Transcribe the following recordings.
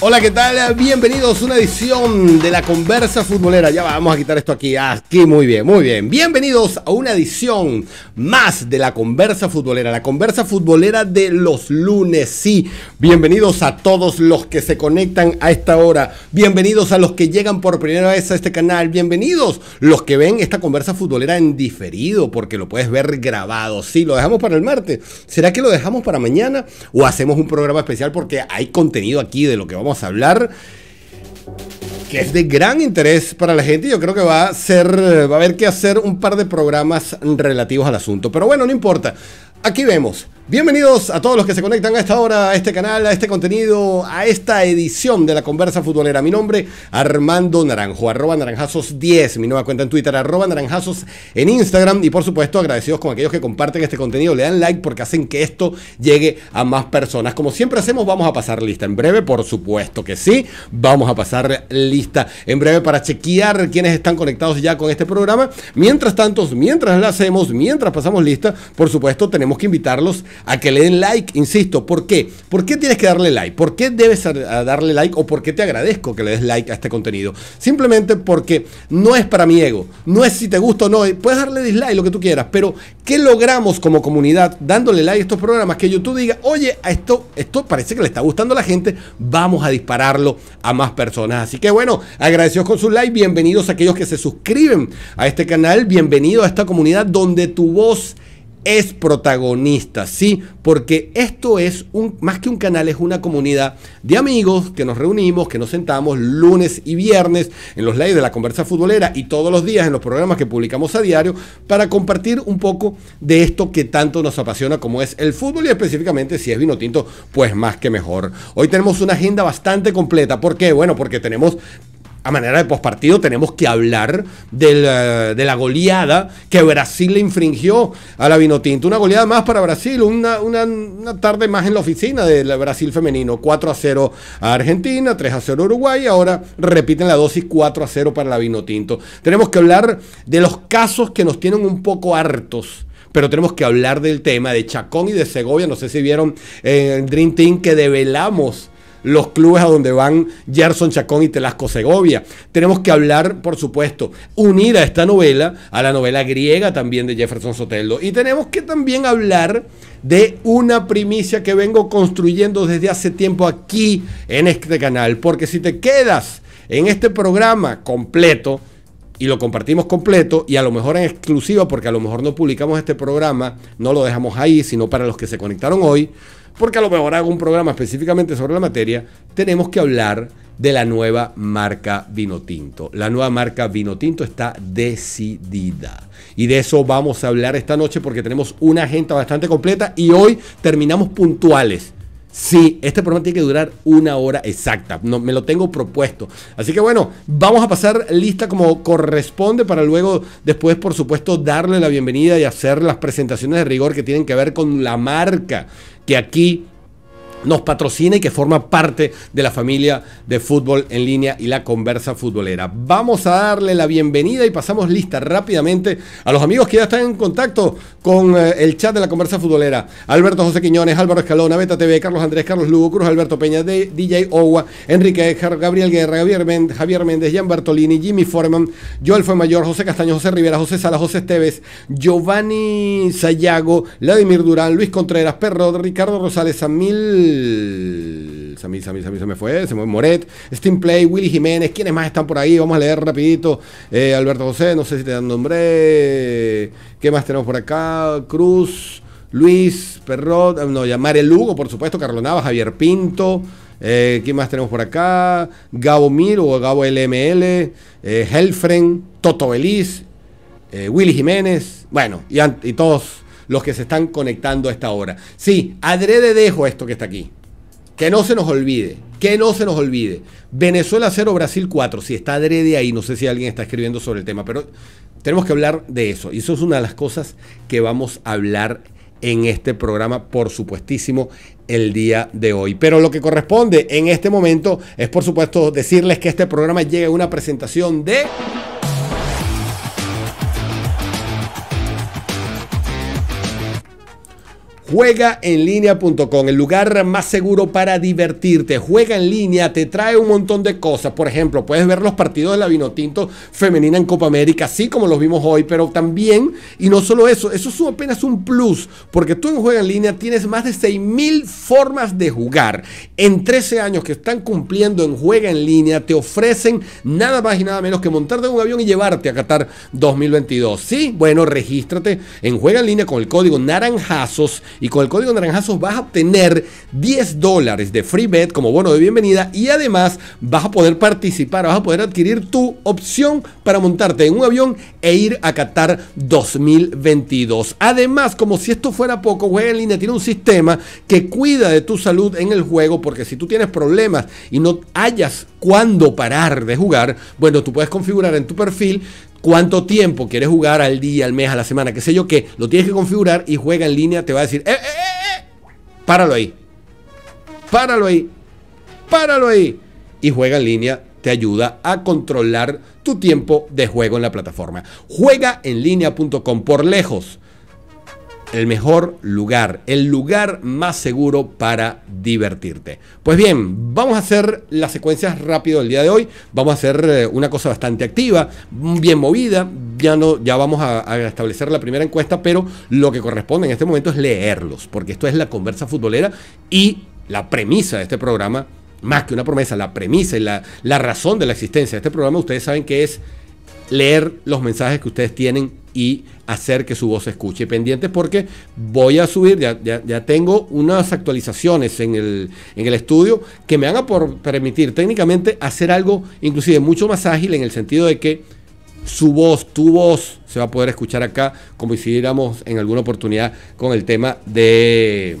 Hola, ¿qué tal? Bienvenidos a una edición de la conversa futbolera. Ya vamos a quitar esto aquí. Aquí, muy bien, muy bien. Bienvenidos a una edición más de la conversa futbolera. La conversa futbolera de los lunes. Sí, bienvenidos a todos los que se conectan a esta hora. Bienvenidos a los que llegan por primera vez a este canal. Bienvenidos los que ven esta conversa futbolera en diferido, porque lo puedes ver grabado. Sí, lo dejamos para el martes. ¿Será que lo dejamos para mañana? ¿O hacemos un programa especial porque hay contenido aquí de lo que vamos a hablar, que es de gran interés para la gente y yo creo que va a ser, va a haber que hacer un par de programas relativos al asunto. Pero bueno, no importa. Aquí vemos. Bienvenidos a todos los que se conectan a esta hora, a este canal, a este contenido, a esta edición de la Conversa Futbolera. Mi nombre, Armando Naranjo, arroba naranjazos10, mi nueva cuenta en Twitter, arroba naranjazos en Instagram. Y por supuesto, agradecidos con aquellos que comparten este contenido, le dan like porque hacen que esto llegue a más personas. Como siempre hacemos, vamos a pasar lista. En breve, por supuesto que sí, vamos a pasar lista. En breve para chequear quienes están conectados ya con este programa. Mientras tanto, mientras lo hacemos, mientras pasamos lista, por supuesto, tenemos que invitarlos a que le den like, insisto, ¿por qué? ¿Por qué tienes que darle like? ¿Por qué debes darle like o por qué te agradezco que le des like a este contenido? Simplemente porque no es para mi ego, no es si te gusta o no, puedes darle dislike, lo que tú quieras, pero ¿qué logramos como comunidad dándole like a estos programas? Que YouTube diga, oye, a esto, esto parece que le está gustando a la gente, vamos a dispararlo a más personas. Así que bueno, agradecidos con su like, bienvenidos a aquellos que se suscriben a este canal, bienvenidos a esta comunidad donde tu voz es protagonista, sí, porque esto es un, más que un canal, es una comunidad de amigos que nos reunimos, que nos sentamos lunes y viernes en los lives de la conversa futbolera y todos los días en los programas que publicamos a diario para compartir un poco de esto que tanto nos apasiona como es el fútbol y específicamente si es vino tinto, pues más que mejor. Hoy tenemos una agenda bastante completa, ¿por qué? Bueno, porque tenemos a manera de pospartido, tenemos que hablar eh, de la, goleada que Brasil le infringió a la Vinotinto. Una goleada más para Brasil, una, una, tarde más en la oficina del Brasil femenino. 4 a 0 a Argentina, 3 a 0 a Uruguay, ahora repiten la dosis 4 a 0 para la Vinotinto. Tenemos que hablar de los casos que nos tienen un poco hartos pero tenemos que hablar del tema de Chacón y de Segovia. No sé si vieron en eh, Dream Team que develamos los clubes a donde van Gerson Chacón y Telasco Segovia. Tenemos que hablar, por supuesto, unida a esta novela a la novela griega también de Jefferson Soteldo. Y tenemos que también hablar de una primicia que vengo construyendo desde hace tiempo aquí en este canal. Porque si te quedas en este programa completo, y lo compartimos completo y a lo mejor en exclusiva, porque a lo mejor no publicamos este programa, no lo dejamos ahí, sino para los que se conectaron hoy, porque a lo mejor hago un programa específicamente sobre la materia, tenemos que hablar de la nueva marca Vinotinto. La nueva marca Vinotinto está decidida. Y de eso vamos a hablar esta noche porque tenemos una agenda bastante completa y hoy terminamos puntuales. Sí, este programa tiene que durar una hora exacta. No, me lo tengo propuesto. Así que bueno, vamos a pasar lista como corresponde para luego, después, por supuesto, darle la bienvenida y hacer las presentaciones de rigor que tienen que ver con la marca que aquí nos patrocina y que forma parte de la familia de fútbol en línea y la conversa futbolera. Vamos a darle la bienvenida y pasamos lista rápidamente a los amigos que ya están en contacto con eh, el chat de la conversa futbolera. Alberto José Quiñones, Álvaro Escalona, Beta TV, Carlos Andrés, Carlos Lugo Cruz, Alberto Peña, DJ Owa, Enrique Ejar, Gabriel Guerra, Javier, Méndez, Jan Bartolini, Jimmy Foreman, Joel Fue Mayor, José Castaño, José Rivera, José Sala, José Esteves, Giovanni Sayago, Vladimir Durán, Luis Contreras, Perro, Ricardo Rosales, Samil Sammy, Sammy, se me fue. Se me fue Moret. Steam Willy Jiménez. ¿Quiénes más están por ahí? Vamos a leer rapidito. Eh, Alberto José, no sé si te dan nombre. ¿Qué más tenemos por acá? Cruz, Luis, Perrot. Ah, no, el Lugo, por supuesto. Carlos Nava, Javier Pinto. Eh, ¿Quién más tenemos por acá? Gabo Miro o Gabo LML. Eh, Helfren, Toto Beliz. Eh, Willy Jiménez. Bueno, y todos los que se están conectando a esta hora. Sí, adrede dejo esto que está aquí. Que no se nos olvide, que no se nos olvide. Venezuela 0, Brasil 4. Si está adrede ahí, no sé si alguien está escribiendo sobre el tema, pero tenemos que hablar de eso. Y eso es una de las cosas que vamos a hablar en este programa, por supuestísimo, el día de hoy. Pero lo que corresponde en este momento es, por supuesto, decirles que este programa llega a una presentación de... Juegaenlinea.com, el lugar más seguro para divertirte. Juega en línea, te trae un montón de cosas. Por ejemplo, puedes ver los partidos de la Vinotinto femenina en Copa América, así como los vimos hoy, pero también, y no solo eso, eso es apenas un plus, porque tú en Juega en línea tienes más de 6.000 formas de jugar. En 13 años que están cumpliendo en Juega en línea, te ofrecen nada más y nada menos que montarte en un avión y llevarte a Qatar 2022. Sí, bueno, regístrate en Juega en línea con el código Naranjazos y con el código Naranjazos vas a obtener 10 dólares de free bet como bono de bienvenida y además vas a poder participar, vas a poder adquirir tu opción para montarte en un avión e ir a Qatar 2022. Además, como si esto fuera poco, Juega en línea tiene un sistema que cuida de tu salud en el juego porque si tú tienes problemas y no hayas cuándo parar de jugar, bueno, tú puedes configurar en tu perfil cuánto tiempo quieres jugar al día, al mes, a la semana, qué sé yo qué, lo tienes que configurar y juega en línea, te va a decir, eh, eh, eh, eh páralo ahí, páralo ahí, páralo ahí. Y juega en línea te ayuda a controlar tu tiempo de juego en la plataforma. Juega por lejos el mejor lugar, el lugar más seguro para divertirte. Pues bien, vamos a hacer las secuencias rápido el día de hoy. Vamos a hacer eh, una cosa bastante activa, bien movida. Ya, no, ya vamos a, establecer la primera encuesta, pero lo que corresponde en este momento es leerlos, porque esto es la conversa futbolera y la premisa de este programa, más que una promesa, la premisa y la, la razón de la existencia de este programa, ustedes saben que es leer los mensajes que ustedes tienen y hacer que su voz se escuche. Pendientes porque voy a subir, ya, tengo unas actualizaciones en el, en el, estudio que me van a permitir técnicamente hacer algo inclusive mucho más ágil en el sentido de que su voz, tu voz, se va a poder escuchar acá como hiciéramos en alguna oportunidad con el tema de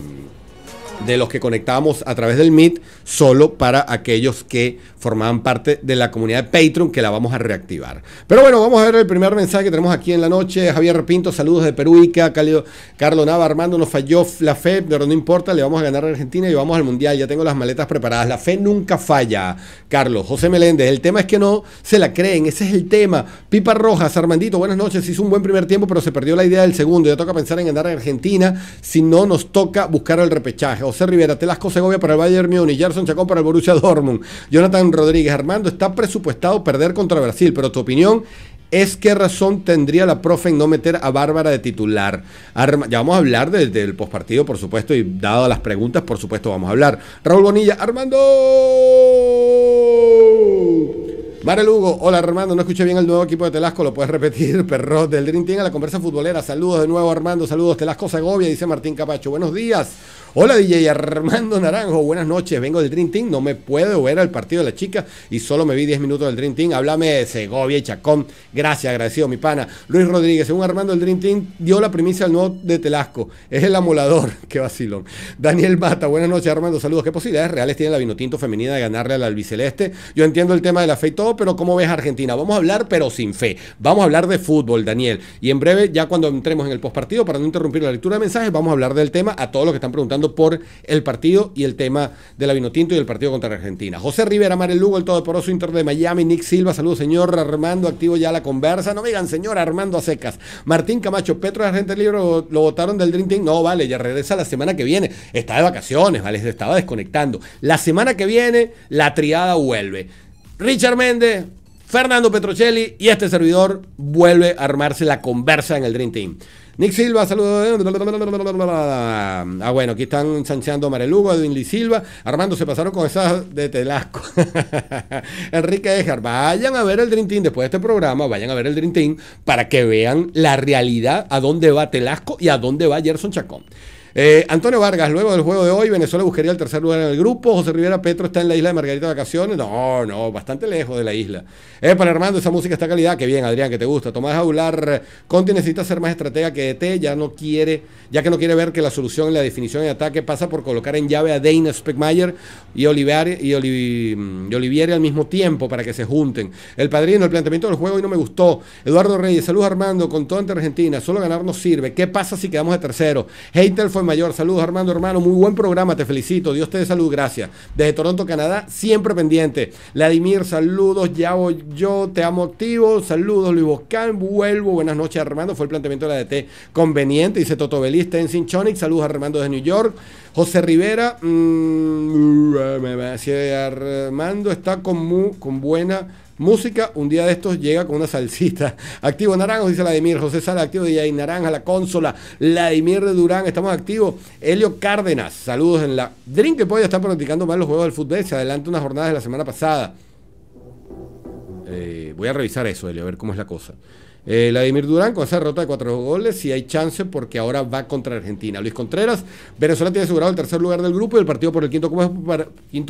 de los que conectamos a través del Meet, solo para aquellos que formaban parte de la comunidad de Patreon que la vamos a reactivar. Pero bueno, vamos a ver el primer mensaje que tenemos aquí en la noche. Javier Pinto, saludos de Perú, Ica, Carlos Nava, Armando, nos falló la fe, pero no importa, le vamos a ganar a Argentina y vamos al Mundial. Ya tengo las maletas preparadas. La fe nunca falla, Carlos. José Meléndez, el tema es que no se la creen, ese es el tema. Pipa Rojas, Armandito, buenas noches. Hizo un buen primer tiempo, pero se perdió la idea del segundo. Ya toca pensar en ganar a Argentina, si no nos toca buscar el repechaje. José Rivera, Telasco Segovia para el Bayern Múnich. Chacón para el Borussia Dortmund. Jonathan Rodríguez, Armando, está presupuestado perder contra Brasil, pero tu opinión es qué razón tendría la profe en no meter a Bárbara de titular. ya vamos a hablar del, del postpartido, por supuesto, y dado las preguntas, por supuesto, vamos a hablar. Raúl Bonilla, Armando. Mara Lugo, hola Armando, no escuché bien el nuevo equipo de Telasco, lo puedes repetir, perro del Dream Team a la conversa futbolera. Saludos de nuevo Armando, saludos Telasco Segovia, dice Martín Capacho. Buenos días. Hola DJ Armando Naranjo, buenas noches, vengo del Dream Team, no me puedo ver al partido de la chica y solo me vi 10 minutos del Dream Team. Háblame de Segovia y Chacón, gracias, agradecido mi pana. Luis Rodríguez, según Armando el Dream Team dio la primicia al nuevo de Telasco, es el amolador, qué vacilón. Daniel Bata, buenas noches Armando, saludos. ¿Qué posibilidades reales tiene la Vinotinto femenina de ganarle al albiceleste? Yo entiendo el tema del afeito pero ¿cómo ves Argentina? Vamos a hablar, pero sin fe. Vamos a hablar de fútbol, Daniel. Y en breve, ya cuando entremos en el postpartido, para no interrumpir la lectura de mensajes, vamos a hablar del tema a todos los que están preguntando por el partido y el tema de la Vinotinto y el partido contra Argentina. José Rivera, Marel Lugo, el poroso Inter de Miami, Nick Silva, saludos, señor Armando, activo ya la conversa. No me digan, señor Armando a secas. Martín Camacho, Petro de Libre, lo, votaron del Dream Team. No, vale, ya regresa la semana que viene. Está de vacaciones, vale, se estaba desconectando. La semana que viene, la triada vuelve. Richard Méndez, Fernando Petrocelli y este servidor vuelve a armarse la conversa en el Dream Team. Nick Silva, saludos. Ah, bueno, aquí están Sancheando Marelugo, Edwin Lee Silva. Armando, se pasaron con esas de Telasco. Enrique Ejar, vayan a ver el Dream Team después de este programa, vayan a ver el Dream Team para que vean la realidad, a dónde va Telasco y a dónde va Gerson Chacón. Eh, Antonio Vargas, luego del juego de hoy, Venezuela buscaría el tercer lugar en el grupo. José Rivera Petro está en la isla de Margarita de Vacaciones. No, no, bastante lejos de la isla. Eh, para Armando, esa música está calidad. Qué bien, Adrián, que te gusta. Tomás Aular, Conti necesita ser más estratega que DT. E ya no quiere, ya que no quiere ver que la solución y la definición de ataque pasa por colocar en llave a Dana Speckmayer y, Olivier, y, mm, al mismo tiempo para que se junten. El padrino, el planteamiento del juego hoy no me gustó. Eduardo Reyes, saludos Armando, con todo ante Argentina. Solo ganar no sirve. ¿Qué pasa si quedamos de tercero? Hater fue Mayor, saludos Armando, hermano, muy buen programa, te felicito, Dios te dé salud, gracias. Desde Toronto, Canadá, siempre pendiente. Vladimir, saludos, ya voy yo, te amo activo, saludos Luis Boscán, vuelvo, buenas noches Armando, fue el planteamiento de la DT conveniente, dice Toto en Sinchonic. Chonic, saludos Armando desde New York. José Rivera, mmm, Armando está con, muy, con buena Música, un día de estos llega con una salsita. Activo Naranjo, dice Vladimir. José Sala, activo ahí Naranja, La Consola. Vladimir de Durán, estamos activos. Helio Cárdenas, saludos en la. Drink Pollo están practicando mal los juegos del fútbol. Se adelanta una jornada de la semana pasada. Eh, voy a revisar eso, Helio, a ver cómo es la cosa. Eh, Vladimir Durán con esa derrota de cuatro goles, y hay chance, porque ahora va contra Argentina. Luis Contreras, Venezuela tiene asegurado el tercer lugar del grupo y el partido por el quinto,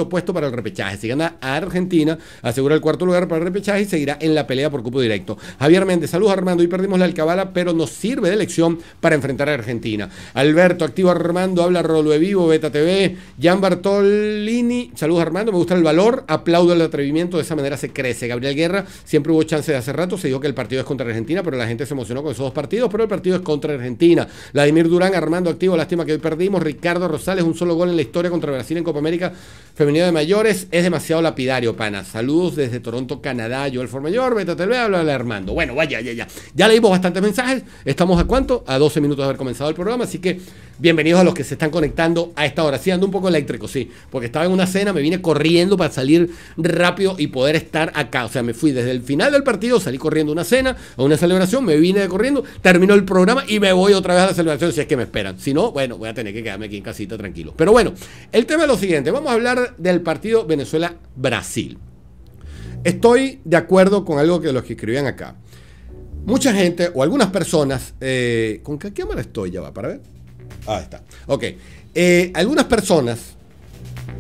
puesto para el repechaje. Si gana a Argentina, asegura el cuarto lugar para el repechaje y seguirá en la pelea por cupo directo. Javier Méndez, saludos Armando, hoy perdimos la alcabala, pero nos sirve de elección para enfrentar a Argentina. Alberto, activo Armando, habla Rolo de Vivo, Beta TV, Gian Bartolini, saludos Armando, me gusta el valor, aplaudo el atrevimiento, de esa manera se crece. Gabriel Guerra, siempre hubo chance de hace rato, se dijo que el partido es contra Argentina pero la gente se emocionó con esos dos partidos, pero el partido es contra Argentina. Vladimir Durán, Armando Activo, lástima que hoy perdimos. Ricardo Rosales, un solo gol en la historia contra Brasil en Copa América Femenina de Mayores. Es demasiado lapidario, pana. Saludos desde Toronto, Canadá. Yo, el Formayor, mayor te habla Armando. Bueno, vaya, ya, ya. Ya leímos bastantes mensajes. Estamos a cuánto? A 12 minutos de haber comenzado el programa, así que Bienvenidos a los que se están conectando a esta hora. Sí, ando un poco eléctrico, sí, porque estaba en una cena, me vine corriendo para salir rápido y poder estar acá. O sea, me fui desde el final del partido, salí corriendo a una cena, a una celebración, me vine corriendo, terminó el programa y me voy otra vez a la celebración si es que me esperan. Si no, bueno, voy a tener que quedarme aquí en casita tranquilo. Pero bueno, el tema es lo siguiente. Vamos a hablar del partido Venezuela-Brasil. Estoy de acuerdo con algo que los que escribían acá. Mucha gente o algunas personas, eh, ¿con qué cámara estoy? Ya va, para ver. Ah, está. Ok. Eh, algunas personas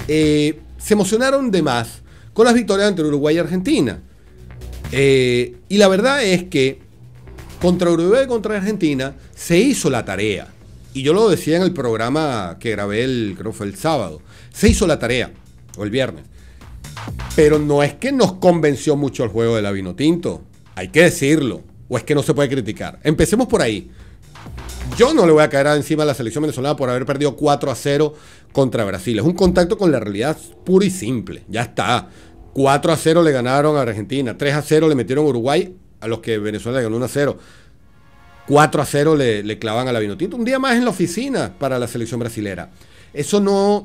eh, se emocionaron de más con las victorias entre Uruguay y Argentina. Eh, y la verdad es que contra Uruguay y contra Argentina se hizo la tarea. Y yo lo decía en el programa que grabé el, creo fue el sábado. Se hizo la tarea, o el viernes. Pero no es que nos convenció mucho el juego de la tinto Hay que decirlo. O es que no se puede criticar. Empecemos por ahí. Yo no le voy a caer encima a la selección venezolana por haber perdido 4 a 0 contra Brasil. Es un contacto con la realidad pura y simple. Ya está. 4 a 0 le ganaron a Argentina. 3 a 0 le metieron a Uruguay, a los que Venezuela ganó 1 a 0. 4 a 0 le, clavan a la Vinotinto. Un día más en la oficina para la selección brasilera. Eso no,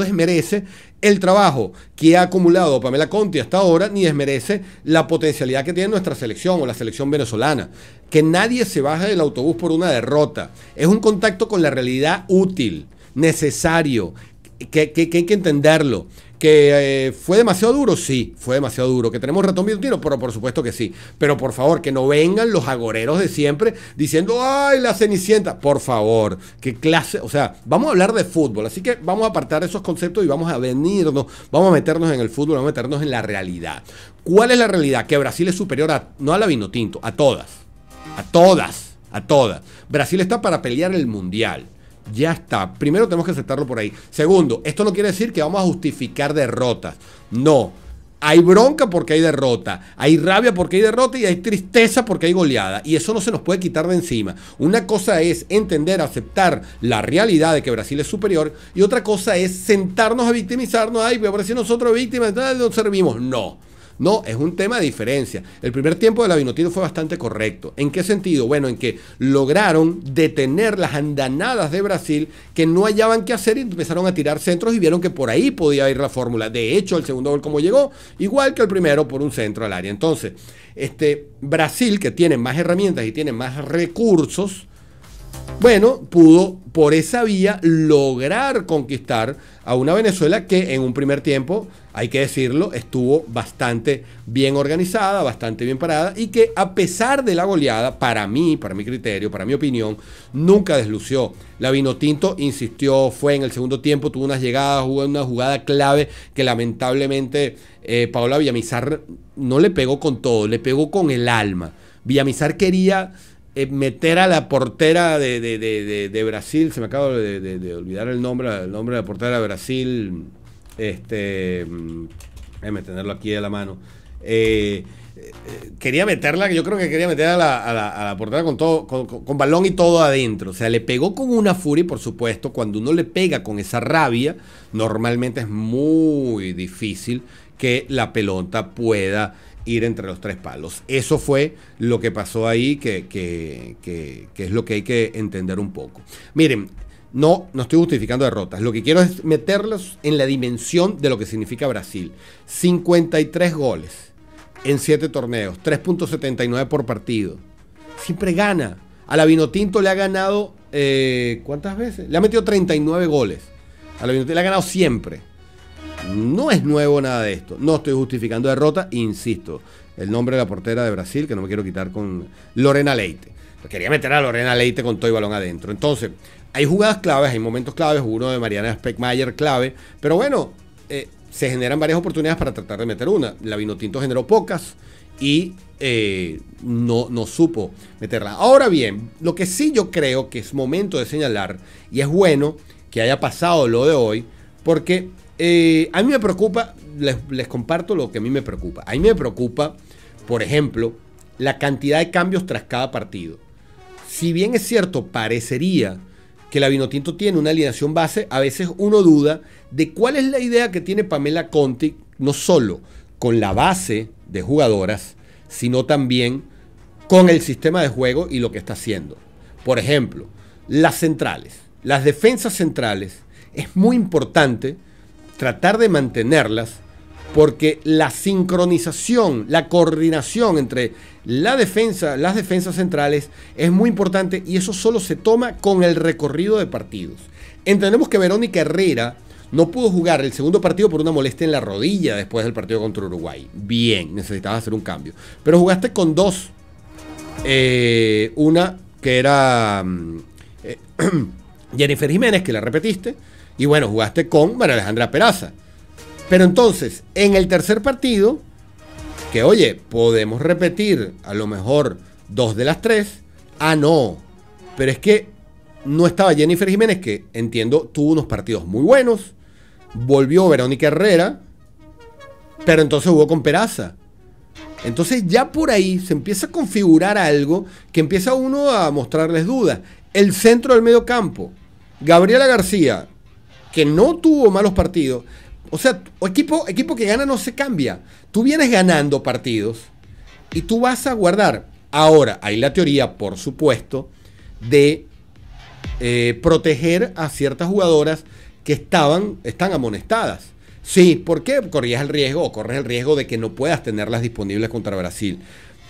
desmerece el trabajo que ha acumulado Pamela Conti hasta ahora ni desmerece la potencialidad que tiene nuestra selección o la selección venezolana. Que nadie se baje del autobús por una derrota. Es un contacto con la realidad útil, necesario, que hay que entenderlo. ¿Que eh, fue demasiado duro? Sí, fue demasiado duro. ¿Que tenemos ratón un tiro? Pero por supuesto que sí. Pero por favor, que no vengan los agoreros de siempre diciendo, ¡ay, la cenicienta! Por favor, qué clase. O sea, vamos a hablar de fútbol. Así que vamos a apartar esos conceptos y vamos a venirnos, vamos a meternos en el fútbol, vamos a meternos en la realidad. ¿Cuál es la realidad? Que Brasil es superior a, no a la Vinotinto, a todas. A todas. A todas. Brasil está para pelear el mundial. Ya está. Primero tenemos que aceptarlo por ahí. Segundo, esto no quiere decir que vamos a justificar derrotas. No. Hay bronca porque hay derrota, hay rabia porque hay derrota y hay tristeza porque hay goleada. Y eso no se nos puede quitar de encima. Una cosa es entender, aceptar la realidad de que Brasil es superior y otra cosa es sentarnos a victimizarnos. Ay, pero si nosotros víctimas, nos servimos. No. No, es un tema de diferencia. El primer tiempo de la Vinotinto fue bastante correcto. ¿En qué sentido? Bueno, en que lograron detener las andanadas de Brasil que no hallaban qué hacer y empezaron a tirar centros y vieron que por ahí podía ir la fórmula. De hecho, el segundo gol como llegó, igual que el primero por un centro al área. Entonces, este Brasil que tiene más herramientas y tiene más recursos, bueno, pudo por esa vía lograr conquistar a una Venezuela que en un primer tiempo, hay que decirlo, estuvo bastante bien organizada, bastante bien parada y que a pesar de la goleada, para mí, para mi criterio, para mi opinión, nunca deslució. La Vinotinto insistió, fue en el segundo tiempo, tuvo unas llegadas, jugó una jugada clave que lamentablemente eh, Paola Villamizar no le pegó con todo, le pegó con el alma. Villamizar quería eh, meter a la portera de, Brasil, se me acaba de, olvidar el nombre, el nombre de la portera de Brasil, este, mm, déjame tenerlo aquí a la mano. Eh, eh, quería meterla, yo creo que quería meter a la, a portera con todo, con, balón y todo adentro. O sea, le pegó con una furia y por supuesto, cuando uno le pega con esa rabia, normalmente es muy difícil que la pelota pueda ir entre los tres palos. Eso fue lo que pasó ahí, que, que, que, es lo que hay que entender un poco. Miren, no, no estoy justificando derrotas. Lo que quiero es meterlos en la dimensión de lo que significa Brasil. 53 goles en 7 torneos, 3.79 por partido. Siempre gana. A la Vinotinto le ha ganado, eh, ¿cuántas veces? Le ha metido 39 goles. A la Vinotinto le ha ganado siempre. No es nuevo nada de esto. No estoy justificando derrota, insisto. El nombre de la portera de Brasil, que no me quiero quitar con Lorena Leite. Quería meter a Lorena Leite con todo y balón adentro. Entonces, hay jugadas claves, hay momentos claves, uno de Mariana Speckmayer clave, pero bueno, eh, se generan varias oportunidades para tratar de meter una. La Vinotinto generó pocas y eh, no, no supo meterla. Ahora bien, lo que sí yo creo que es momento de señalar, y es bueno que haya pasado lo de hoy, porque eh, a mí me preocupa, les, les, comparto lo que a mí me preocupa. A mí me preocupa, por ejemplo, la cantidad de cambios tras cada partido. Si bien es cierto, parecería que la Vinotinto tiene una alineación base, a veces uno duda de cuál es la idea que tiene Pamela Conti, no solo con la base de jugadoras, sino también con el sistema de juego y lo que está haciendo. Por ejemplo, las centrales, las defensas centrales, es muy importante tratar de mantenerlas porque la sincronización, la coordinación entre la defensa, las defensas centrales es muy importante y eso solo se toma con el recorrido de partidos. Entendemos que Verónica Herrera no pudo jugar el segundo partido por una molestia en la rodilla después del partido contra Uruguay. Bien, necesitaba hacer un cambio. Pero jugaste con dos. Eh, una que era mm, eh, Jennifer Jiménez, que la repetiste y bueno, jugaste con María Alejandra Peraza. Pero entonces, en el tercer partido, que oye, podemos repetir a lo mejor dos de las tres. Ah, no. Pero es que no estaba Jennifer Jiménez, que entiendo tuvo unos partidos muy buenos. Volvió Verónica Herrera. Pero entonces jugó con Peraza. Entonces ya por ahí se empieza a configurar algo que empieza uno a mostrarles dudas. El centro del medio campo. Gabriela García, que no tuvo malos partidos. O sea, equipo, equipo que gana no se cambia. Tú vienes ganando partidos y tú vas a guardar. Ahora, hay la teoría, por supuesto, de eh, proteger a ciertas jugadoras que estaban, están amonestadas. Sí, ¿por qué? Corrías el riesgo o corres el riesgo de que no puedas tenerlas disponibles contra Brasil.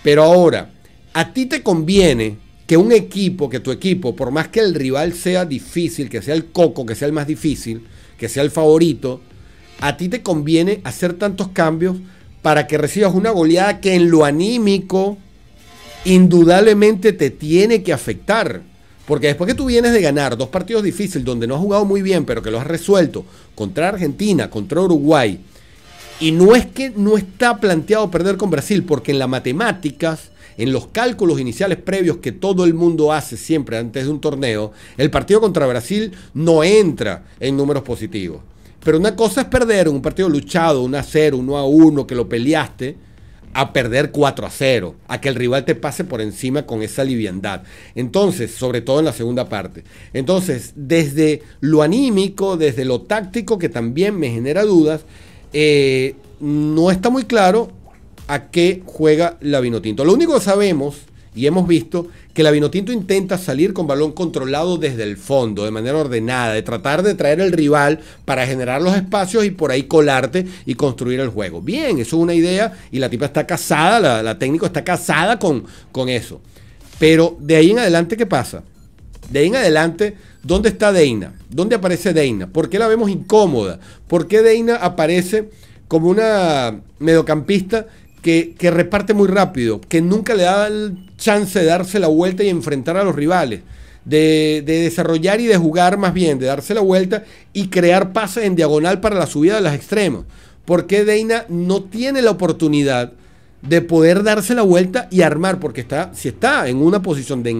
Pero ahora, a ti te conviene que un equipo, que tu equipo, por más que el rival sea difícil, que sea el coco, que sea el más difícil, que sea el favorito, a ti te conviene hacer tantos cambios para que recibas una goleada que en lo anímico indudablemente te tiene que afectar. Porque después que tú vienes de ganar dos partidos difíciles donde no has jugado muy bien, pero que lo has resuelto contra Argentina, contra Uruguay, y no es que no está planteado perder con Brasil, porque en las matemáticas en los cálculos iniciales previos que todo el mundo hace siempre antes de un torneo, el partido contra Brasil no entra en números positivos. Pero una cosa es perder un partido luchado, un a 0, 1 a 1, que lo peleaste, a perder 4 a 0, a que el rival te pase por encima con esa liviandad. Entonces, sobre todo en la segunda parte. Entonces, desde lo anímico, desde lo táctico, que también me genera dudas, eh, no está muy claro a qué juega la Vinotinto. Lo único que sabemos y hemos visto que la Vinotinto intenta salir con balón controlado desde el fondo, de manera ordenada, de tratar de traer al rival para generar los espacios y por ahí colarte y construir el juego. Bien, eso es una idea y la tipa está casada, la, la técnico está casada con, con eso. Pero de ahí en adelante, ¿qué pasa? De ahí en adelante, ¿dónde está Deina? ¿Dónde aparece Deina? ¿Por qué la vemos incómoda? ¿Por qué Deina aparece como una mediocampista que, reparte muy rápido, que nunca le da el chance de darse la vuelta y enfrentar a los rivales. De, desarrollar y de jugar más bien, de darse la vuelta y crear pases en diagonal para la subida de las extremos. Porque Deina no tiene la oportunidad de poder darse la vuelta y armar, porque está, si está en una posición de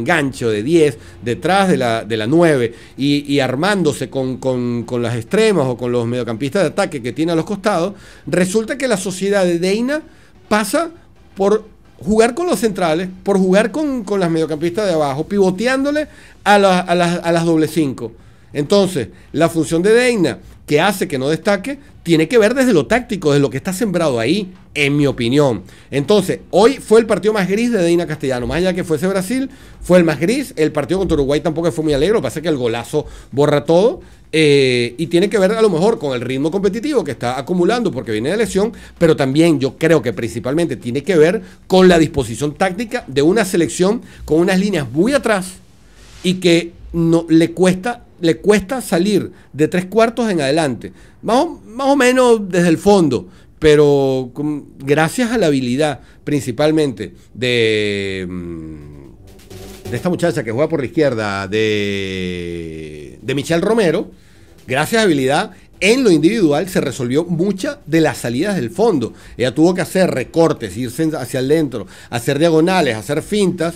o de 10, detrás de la, de 9, y, armándose con, con, las extremas o con los mediocampistas de ataque que tiene a los costados, resulta que la sociedad de Deina pasa por jugar con los centrales, por jugar con, las mediocampistas de abajo, pivoteándole a, a las doble cinco. Entonces, la función de Deina que hace que no destaque tiene que ver desde lo táctico, desde lo que está sembrado ahí, en mi opinión. Entonces, hoy fue el partido más gris de Dina Castellano. Más allá que fuese Brasil, fue el más gris. El partido contra Uruguay tampoco fue muy alegre. Lo que pasa es que el golazo borra todo. Eh, y tiene que ver a lo mejor con el ritmo competitivo que está acumulando porque viene de elección, pero también yo creo que principalmente tiene que ver con la disposición táctica de una selección con unas líneas muy atrás y que no le cuesta le cuesta salir de tres cuartos en adelante. Más o, más o menos desde el fondo, pero gracias a la habilidad principalmente de, mm, de esta muchacha que juega por la izquierda, de, de Michelle Romero, gracias a habilidad en lo individual se resolvió muchas de las salidas del fondo. Ella tuvo que hacer recortes, irse hacia el adentro, hacer diagonales, hacer fintas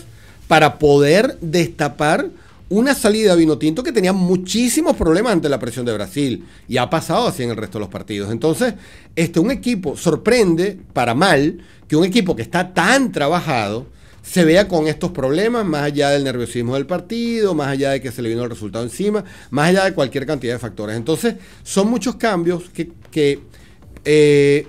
para poder destapar una salida vino tinto que tenía muchísimos problemas ante la presión de Brasil y ha pasado así en el resto de los partidos. Entonces, este, un equipo sorprende para mal que un equipo que está tan trabajado se vea con estos problemas, más allá del nerviosismo del partido, más allá de que se le vino el resultado encima, más allá de cualquier cantidad de factores. Entonces, son muchos cambios que, que eh,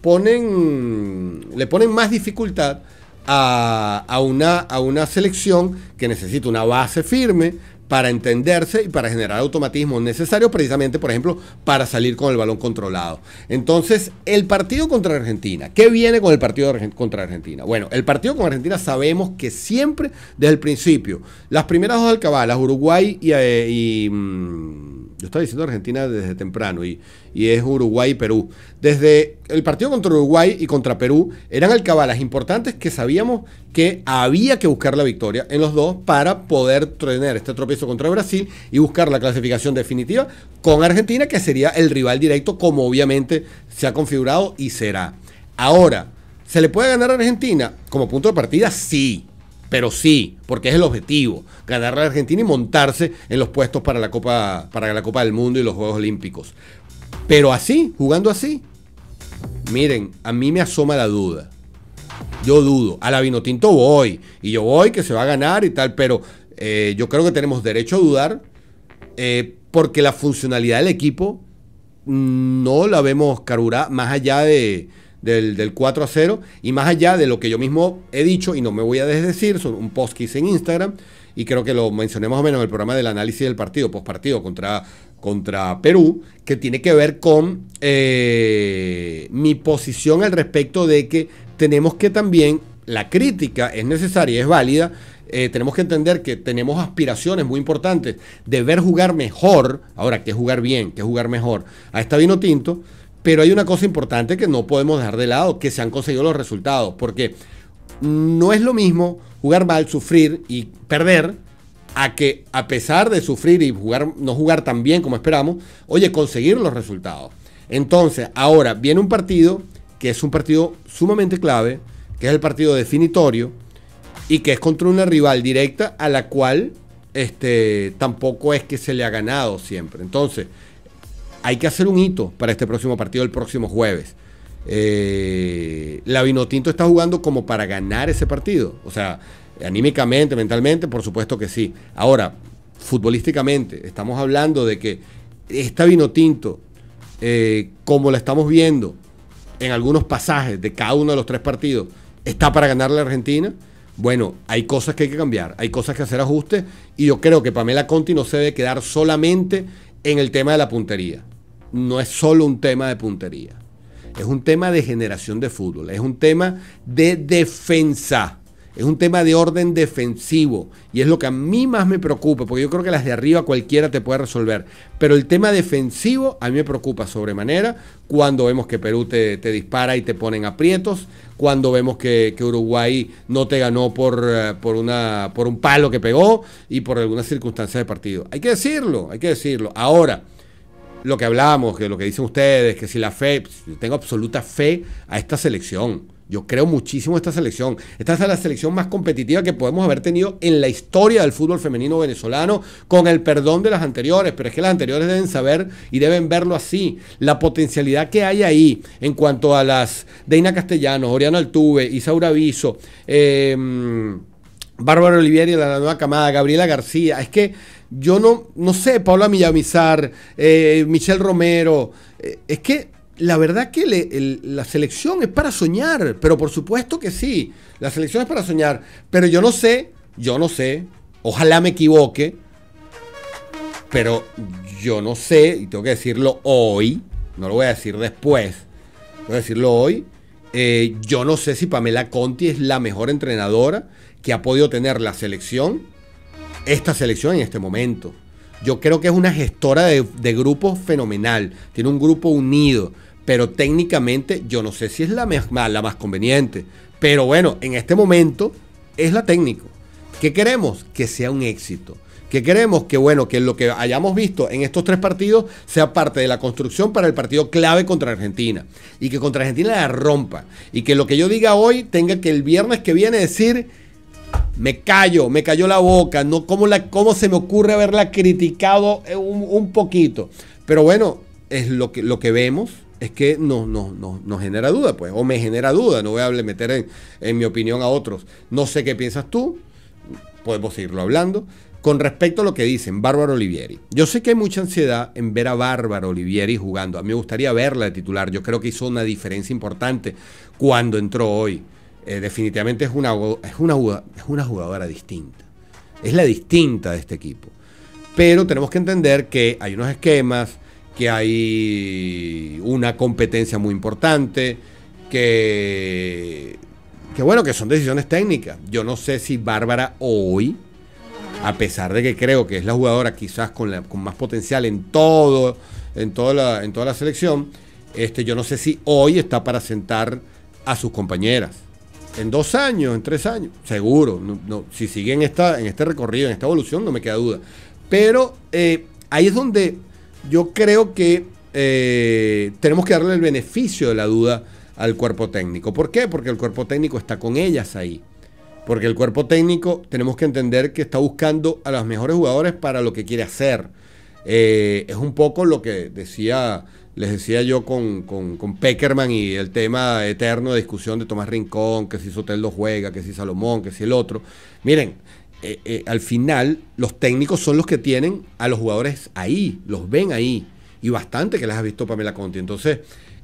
ponen, le ponen más dificultad a, una, a una selección que necesita una base firme para entenderse y para generar automatismo necesario precisamente, por ejemplo, para salir con el balón controlado. Entonces, el partido contra Argentina, ¿qué viene con el partido contra Argentina? Bueno, el partido con Argentina sabemos que siempre, desde el principio, las primeras dos alcabalas, Uruguay y... Eh, mm, yo estaba diciendo Argentina desde temprano y, y es Uruguay y Perú. Desde el partido contra Uruguay y contra Perú eran alcabalas importantes que sabíamos que había que buscar la victoria en los dos para poder tener este tropiezo contra Brasil y buscar la clasificación definitiva con Argentina, que sería el rival directo como obviamente se ha configurado y será. Ahora, ¿se le puede ganar a Argentina como punto de partida? Sí pero sí, porque es el objetivo, ganar a Argentina y montarse en los puestos para la Copa, para la Copa del Mundo y los Juegos Olímpicos. Pero así, jugando así, miren, a mí me asoma la duda. Yo dudo. A la Vinotinto voy. Y yo voy que se va a ganar y tal. Pero eh, yo creo que tenemos derecho a dudar. Eh, porque la funcionalidad del equipo no la vemos carburada más allá de, del, del, 4 a 0 y más allá de lo que yo mismo he dicho y no me voy a desdecir, son un post que hice en Instagram y creo que lo mencioné más o menos en el programa del análisis del partido, post partido contra contra Perú, que tiene que ver con eh, mi posición al respecto de que tenemos que también, la crítica es necesaria, es válida, eh, tenemos que entender que tenemos aspiraciones muy importantes de ver jugar mejor, ahora que jugar bien, que jugar mejor, a esta vino tinto, pero hay una cosa importante que no podemos dejar de lado, que se han conseguido los resultados, porque no es lo mismo jugar mal, sufrir y perder, a que a pesar de sufrir y jugar, no jugar tan bien como esperamos, oye, conseguir los resultados. Entonces, ahora viene un partido que es un partido sumamente clave, que es el partido definitorio y que es contra una rival directa a la cual este, tampoco es que se le ha ganado siempre. Entonces, hay que hacer un hito para este próximo partido el próximo jueves. Eh, la Vinotinto está jugando como para ganar ese partido. O sea, Anímicamente, mentalmente, por supuesto que sí. Ahora, futbolísticamente, estamos hablando de que esta vino tinto, eh, como la estamos viendo en algunos pasajes de cada uno de los tres partidos, está para ganar la Argentina. Bueno, hay cosas que hay que cambiar, hay cosas que hacer ajustes y yo creo que Pamela Conti no se debe quedar solamente en el tema de la puntería. No es solo un tema de puntería. Es un tema de generación de fútbol, es un tema de defensa. Es un tema de orden defensivo y es lo que a mí más me preocupa, porque yo creo que las de arriba cualquiera te puede resolver. Pero el tema defensivo a mí me preocupa sobremanera cuando vemos que Perú te, dispara y te ponen aprietos, cuando vemos que, Uruguay no te ganó por, eh, por, una, por un palo que pegó y por algunas circunstancias de partido. Hay que decirlo, hay que decirlo. Ahora, lo que hablamos, que lo que dicen ustedes, que si la fe, tengo absoluta fe a esta selección. Yo creo muchísimo esta selección. Esta es la selección más competitiva que podemos haber tenido en la historia del fútbol femenino venezolano, con el perdón de las anteriores, pero es que las anteriores deben saber y deben verlo así. La potencialidad que hay ahí en cuanto a las Deina Castellanos, Oriana Altuve, Isaura Viso, em, Bárbara Olivieri, la nueva camada, Gabriela García. Es que yo no, no sé, Paula Millamizar, eh, Michelle Romero. Eh, es que la verdad que la selección es para soñar, pero por supuesto que sí, la selección es para soñar, pero yo no sé, yo no sé, ojalá me equivoque, pero yo no sé, y tengo que decirlo hoy, no lo voy a decir después, voy a decirlo hoy, eh, yo no sé si Pamela Conti es la mejor entrenadora que ha podido tener la selección, esta selección en este momento. Yo creo que es una gestora de, de grupos fenomenal, tiene un grupo unido, pero técnicamente yo no sé si es la, más, la más conveniente. Pero bueno, en este momento es la técnico. ¿Qué queremos? Que sea un éxito. Que queremos que, bueno, que lo que hayamos visto en estos tres partidos sea parte de la construcción para el partido clave contra Argentina. Y que contra Argentina la rompa. Y que lo que yo diga hoy tenga que el viernes que viene decir, me callo, me cayó la boca, no cómo, la, cómo se me ocurre haberla criticado eh, un, poquito. Pero bueno, es lo que, lo que vemos, es que nos, no genera duda, pues, o me genera duda, no voy a meter en, mi opinión a otros. No sé qué piensas tú, podemos pues seguirlo hablando. Con respecto a lo que dicen, Bárbara Olivieri. Yo sé que hay mucha ansiedad en ver a Bárbara Olivieri jugando. A mí me gustaría verla de titular. Yo creo que hizo una diferencia importante cuando entró hoy. Eh, definitivamente es una, es, una, es una jugadora distinta. Es la distinta de este equipo. Pero tenemos que entender que hay unos esquemas, que hay una competencia muy importante, que, bueno, que son decisiones técnicas. Yo no sé si Bárbara hoy, a pesar de que creo que es la jugadora quizás con, más potencial en todo, en toda la, en toda la selección, este, yo no sé si hoy está para sentar a sus compañeras. En dos años, en tres años, seguro. si sigue en, en este recorrido, en esta evolución, no me queda duda. Pero eh, ahí es donde yo creo que eh, tenemos que darle el beneficio de la duda al cuerpo técnico. ¿Por qué? Porque el cuerpo técnico está con ellas ahí. Porque el cuerpo técnico tenemos que entender que está buscando a los mejores jugadores para lo que quiere hacer. Eh, es un poco lo que decía, les decía yo con, Peckerman y el tema eterno de discusión de Tomás Rincón, que si Soteldo juega, que si Salomón, que si el otro. Miren, eh, eh, al final los técnicos son los que tienen a los jugadores ahí, los ven ahí. Y bastante que las ha visto Pamela Conti. Entonces,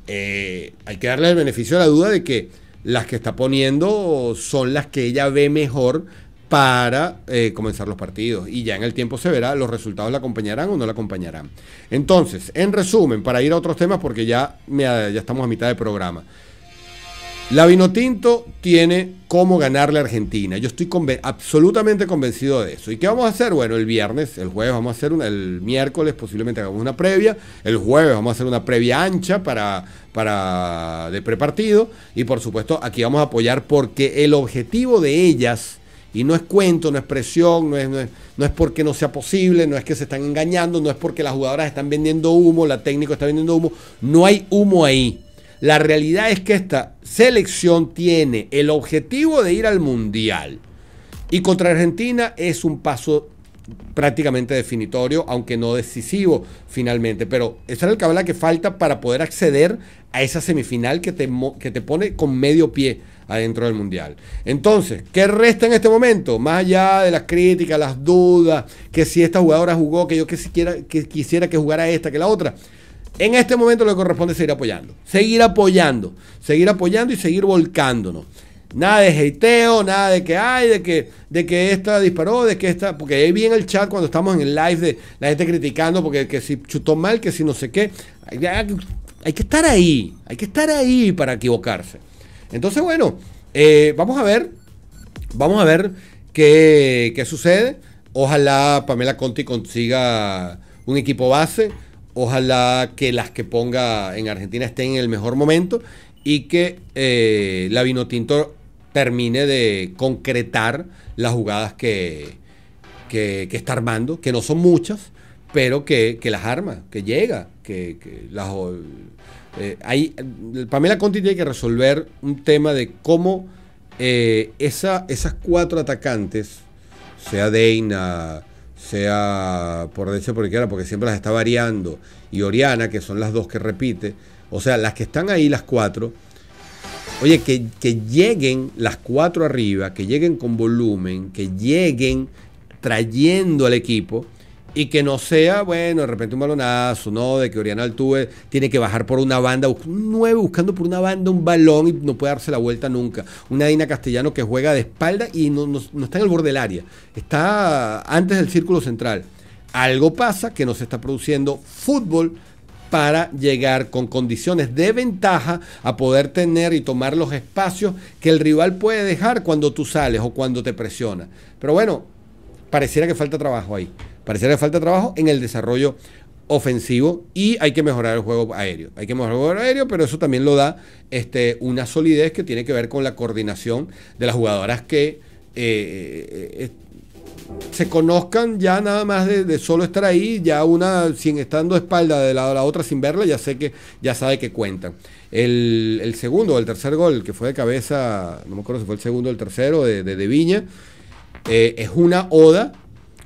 eh, hay que darle el beneficio de la duda de que las que está poniendo son las que ella ve mejor para comenzar los partidos. Y ya en el tiempo se verá, los resultados la acompañarán o no la acompañarán. Entonces, en resumen, para ir a otros temas, porque ya, ya estamos a mitad de programa. La Vinotinto tiene cómo ganarle a Argentina. Yo estoy absolutamente convencido de eso. ¿Y qué vamos a hacer? Bueno, el viernes, el jueves vamos a hacer una, el miércoles posiblemente hagamos una previa, el jueves vamos a hacer una previa ancha para, para de prepartido y por supuesto aquí vamos a apoyar porque el objetivo de ellas y no es cuento, no es presión, no es, no es, no, es, porque no sea posible, no es que se están engañando, no es porque las jugadoras están vendiendo humo, la técnica está vendiendo humo. No hay humo ahí. La realidad es que esta selección tiene el objetivo de ir al Mundial. Y contra Argentina es un paso prácticamente definitorio, aunque no decisivo finalmente. Pero esa es la cabala que falta para poder acceder a esa semifinal que te, que te pone con medio pie adentro del Mundial. Entonces, ¿qué resta en este momento? Más allá de las críticas, las dudas, que si esta jugadora jugó, que yo que, siquiera, quisiera que jugara esta, que la otra. En este momento lo que corresponde es seguir apoyando, seguir apoyando, seguir apoyando y seguir volcándonos. Nada de heiteo, nada de que hay, de que, de que esta disparó, de que esta. Porque ahí vi en el chat cuando estamos en el live de la gente criticando porque que si chutó mal, que si no sé qué. Hay, que estar ahí, hay que estar ahí para equivocarse. Entonces, bueno, eh, vamos a ver, vamos a ver qué, qué sucede. Ojalá Pamela Conti consiga un equipo base Ojalá que las que ponga en Argentina estén en el mejor momento y que eh, la Vinotinto termine de concretar las jugadas que, que, está armando, que no son muchas, pero que, las arma, que llega, que, que las... Eh, eh, Pamela Conti tiene que resolver un tema de cómo esa, esas cuatro atacantes, sea Deina, sea por eso porque por porque siempre las está variando, y Oriana, que son las dos que repite, o sea, las que están ahí, las cuatro, oye, que, que lleguen las cuatro arriba, que lleguen con volumen, que lleguen trayendo al equipo, y que no sea, bueno, de repente un balonazo, ¿no? De que Oriana Altuve tiene que bajar por una banda, un 9 buscando por una banda un balón y no puede darse la vuelta nunca. Una Dina Castellano que juega de espalda y no, no está en el borde del área, está antes del círculo central. Algo pasa que no se está produciendo fútbol para llegar con condiciones de ventaja a poder tener y tomar los espacios que el rival puede dejar cuando tú sales o cuando te presiona. Pero bueno, pareciera que falta trabajo ahí. Pareciera que falta trabajo en el desarrollo ofensivo y hay que mejorar el juego aéreo. Hay que mejorar el juego aéreo, pero eso también lo da este, una solidez que tiene que ver con la coordinación de las jugadoras que eh, eh, eh, se conozcan ya nada más de, solo estar ahí, ya una sin estando espalda de a la otra sin verla, ya sé que ya sabe que cuentan. El, segundo o el tercer gol, que fue de cabeza, no me acuerdo si fue el segundo o el tercero de, de Viña, eh, es una oda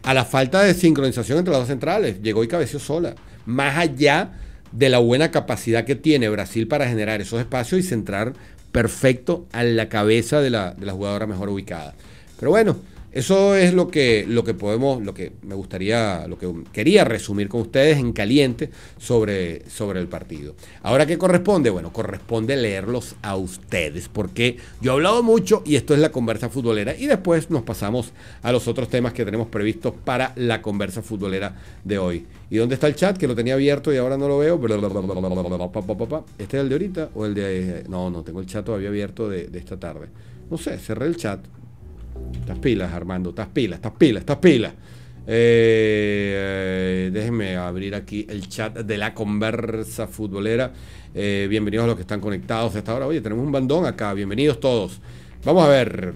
a la falta de sincronización entre las dos centrales. Llegó y cabeció sola. Más allá de la buena capacidad que tiene Brasil para generar esos espacios y centrar perfecto a la cabeza de la jugadora mejor ubicada. Pero bueno, eso es lo que, lo que podemos, lo que me gustaría, lo que quería resumir con ustedes en caliente sobre, sobre el partido. Ahora, ¿qué corresponde? Bueno, corresponde leerlos a ustedes, porque yo he hablado mucho y esto es la conversa futbolera. Y después nos pasamos a los otros temas que tenemos previstos para la conversa futbolera de hoy. ¿Y dónde está el chat? Que lo tenía abierto y ahora no lo veo. ¿Este es el de ahorita o el de.? No, no tengo el chat todavía abierto de, de esta tarde. No sé, cerré el chat. Estas pilas, Armando, estas pilas, estas pilas, estas pilas. déjenme abrir aquí el chat de la conversa futbolera. bienvenidos a los que están conectados hasta ahora. Oye, tenemos un bandón acá. Bienvenidos todos. Vamos a ver.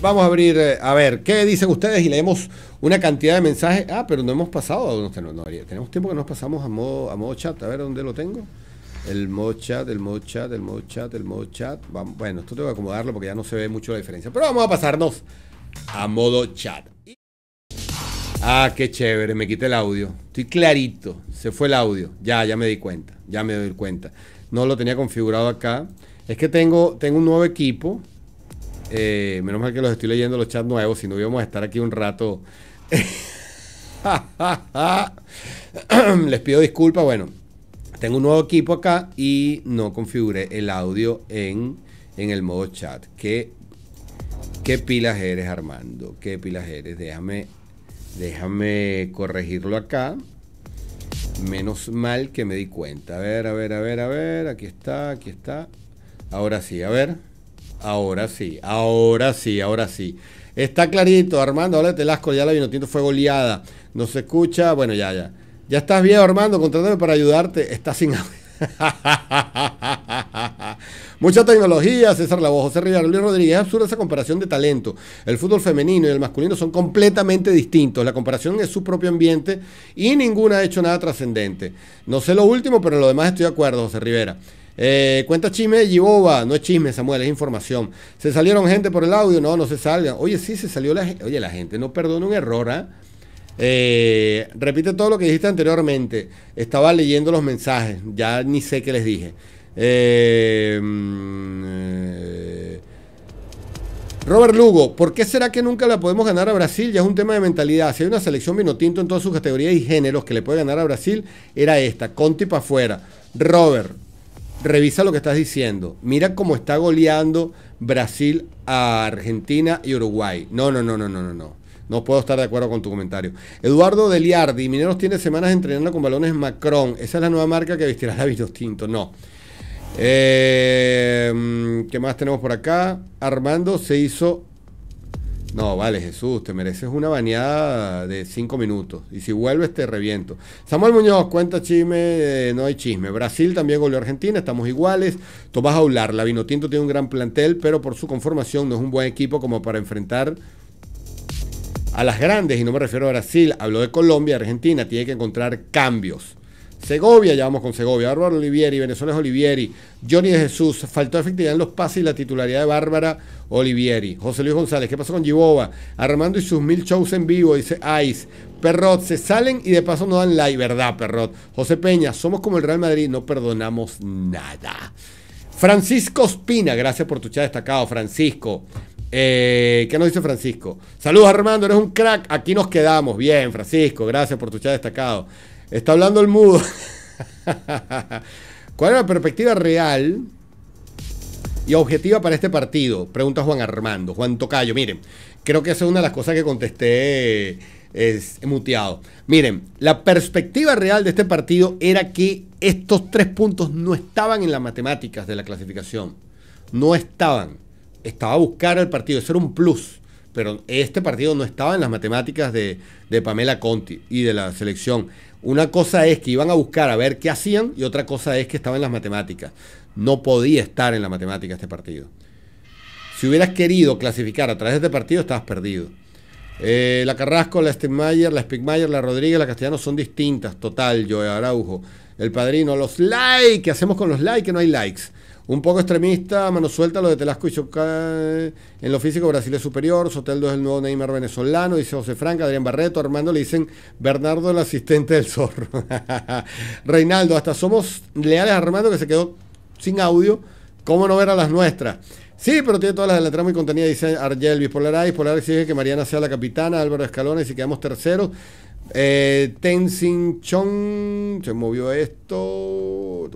Vamos a abrir, a ver, ¿qué dicen ustedes? Y leemos una cantidad de mensajes. Ah, pero no hemos pasado. tenemos tiempo que nos pasamos a modo, a modo chat. A ver, ¿dónde lo tengo? El mocha, del mocha, del mocha, del modo chat. bueno, esto tengo que acomodarlo porque ya no se ve mucho la diferencia. Pero vamos a pasarnos a modo chat. Ah, qué chévere, me quité el audio. Estoy clarito, se fue el audio. Ya, ya me di cuenta, ya me doy cuenta. No lo tenía configurado acá. Es que tengo, tengo un nuevo equipo. Eh, menos mal que los estoy leyendo los chats nuevos, si no íbamos a estar aquí un rato. Les pido disculpas, bueno tengo un nuevo equipo acá y no configure el audio en, en el modo chat. ¿Qué, ¿Qué pilas eres, Armando? ¿Qué pilas eres? Déjame, déjame corregirlo acá. Menos mal que me di cuenta. A ver, a ver, a ver, a ver. Aquí está, aquí está. Ahora sí, a ver. Ahora sí, ahora sí, ahora sí. Está clarito, Armando, Ahora te lasco, ya la vino tinto fue goleada. No se escucha, bueno, ya, ya. Ya estás viejo, Armando, contrátame para ayudarte. Estás sin Mucha tecnología, César Lavoz, José Rivera, Luis Rodríguez. Es absurda esa comparación de talento. El fútbol femenino y el masculino son completamente distintos. La comparación es su propio ambiente y ninguna ha hecho nada trascendente. No sé lo último, pero en lo demás estoy de acuerdo, José Rivera. Eh, cuenta chisme Giboba, no es chisme, Samuel, es información. ¿Se salieron gente por el audio? No, no se salgan. Oye, sí, se salió la gente. Oye, la gente no perdone un error, ¿ah? Eh, repite todo lo que dijiste anteriormente. Estaba leyendo los mensajes, ya ni sé qué les dije. Eh, mm, eh, Robert Lugo, ¿por qué será que nunca la podemos ganar a Brasil? Ya es un tema de mentalidad. Si hay una selección vinotinto en todas sus categorías y géneros que le puede ganar a Brasil, era esta. Conti para afuera. Robert, revisa lo que estás diciendo. Mira cómo está goleando Brasil a Argentina y Uruguay. no, no, no, no, no, no. No puedo estar de acuerdo con tu comentario. Eduardo Deliardi, Mineros tiene semanas entrenando con balones Macron. Esa es la nueva marca que vestirá la Tinto. No. Em, ¿Qué más tenemos por acá? Armando se hizo. No, vale, Jesús, te mereces una bañada de cinco minutos. Y si vuelves, te reviento. Samuel Muñoz, cuenta chisme, eh, no hay chisme. Brasil también goleó a Argentina, estamos iguales. Tomás Aular, la Vinotinto tiene un gran plantel, pero por su conformación no es un buen equipo como para enfrentar a las grandes, y no me refiero a Brasil, hablo de Colombia, Argentina, tiene que encontrar cambios. Segovia, ya vamos con Segovia, Bárbara Olivieri, Venezuela es Olivieri, Johnny de Jesús, faltó efectividad en los pases y la titularidad de Bárbara Olivieri, José Luis González, ¿qué pasó con Giboba? Armando y sus mil shows en vivo, dice Ice, Perrot, se salen y de paso no dan like, ¿verdad, Perrot? José Peña, somos como el Real Madrid, no perdonamos nada. Francisco Espina, gracias por tu chat destacado, Francisco. Eh, ¿Qué nos dice Francisco? Saludos Armando, eres un crack. Aquí nos quedamos. Bien, Francisco, gracias por tu chat destacado. Está hablando el mudo. ¿Cuál es la perspectiva real y objetiva para este partido? Pregunta Juan Armando. Juan Tocayo, miren, creo que esa es una de las cosas que contesté es muteado. Miren, la perspectiva real de este partido era que estos tres puntos no estaban en las matemáticas de la clasificación. No estaban estaba a buscar el partido, eso era un plus. Pero este partido no estaba en las matemáticas de, de Pamela Conti y de la selección. Una cosa es que iban a buscar a ver qué hacían y otra cosa es que estaba en las matemáticas. No podía estar en la matemática este partido. Si hubieras querido clasificar a través de este partido, estabas perdido. Eh, la Carrasco, la Steinmeier, la Spigmayer, la Rodríguez, la Castellano son distintas. Total, Joe Araujo. El padrino, los likes. ¿Qué hacemos con los likes? Que no hay likes. Un poco extremista, mano suelta, lo de Telasco y Choca eh, en lo físico, Brasil es superior, Soteldo es el nuevo Neymar venezolano, dice José Franca, Adrián Barreto, Armando le dicen Bernardo el asistente del zorro. Reinaldo, hasta somos leales a Armando que se quedó sin audio, ¿cómo no ver a las nuestras? Sí, pero tiene todas las letras muy trama y dice Argelvis Polaris. Polaris exige que Mariana sea la capitana, Álvaro Escalones y quedamos terceros. Eh, Tenzin Chong, se movió esto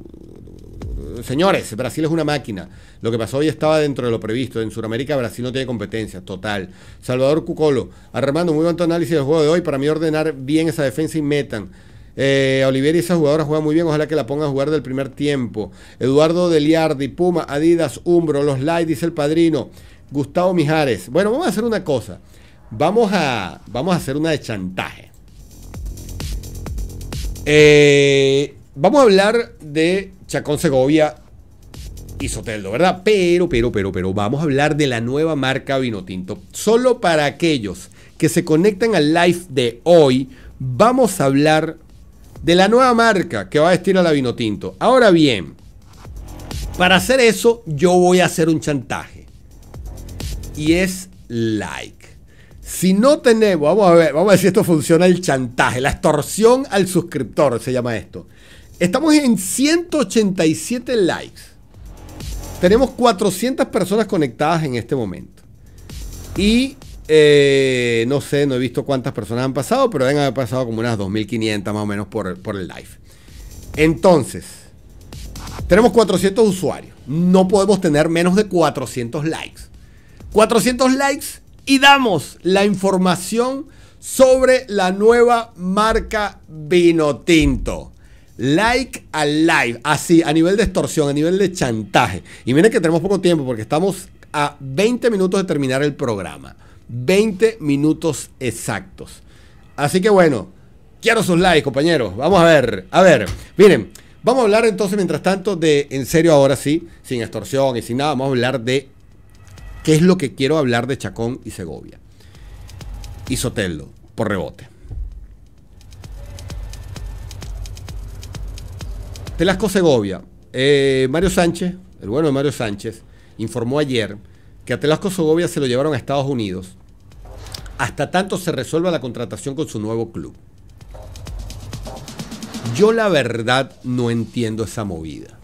señores, Brasil es una máquina. Lo que pasó hoy estaba dentro de lo previsto. En Sudamérica Brasil no tiene competencia, total. Salvador Cucolo, Armando, muy buen análisis del juego de hoy. Para mí ordenar bien esa defensa y metan. Eh, y esa jugadora juega muy bien, ojalá que la pongan a jugar del primer tiempo. Eduardo Deliardi, Puma, Adidas, Umbro, Los Light, dice el padrino. Gustavo Mijares. Bueno, vamos a hacer una cosa. Vamos a, vamos a hacer una de chantaje. Eh, vamos a hablar de Chacón Segovia y Soteldo, ¿verdad? Pero, pero, pero, pero, vamos a hablar de la nueva marca Vinotinto. Solo para aquellos que se conectan al live de hoy, vamos a hablar de la nueva marca que va a vestir a la Vinotinto. Ahora bien, para hacer eso, yo voy a hacer un chantaje. Y es like. Si no tenemos, vamos a ver, vamos a ver si esto funciona el chantaje, la extorsión al suscriptor se llama esto. Estamos en 187 likes. Tenemos 400 personas conectadas en este momento. Y eh, no sé, no he visto cuántas personas han pasado, pero deben haber pasado como unas 2.500 más o menos por, por el live. Entonces, tenemos 400 usuarios. No podemos tener menos de 400 likes. 400 likes y damos la información sobre la nueva marca Vinotinto. Like a live, Así, a nivel de extorsión, a nivel de chantaje. Y miren que tenemos poco tiempo porque estamos a 20 minutos de terminar el programa. 20 minutos exactos. Así que bueno, quiero sus likes, compañeros. Vamos a ver. A ver, miren. Vamos a hablar entonces, mientras tanto, de, en serio ahora sí, sin extorsión y sin nada, vamos a hablar de qué es lo que quiero hablar de Chacón y Segovia. Y Sotelo, por rebote. telasco Segovia. Eh, Mario Sánchez, el bueno de Mario Sánchez, informó ayer que a Telasco Segovia se lo llevaron a Estados Unidos hasta tanto se resuelva la contratación con su nuevo club. Yo la verdad no entiendo esa movida.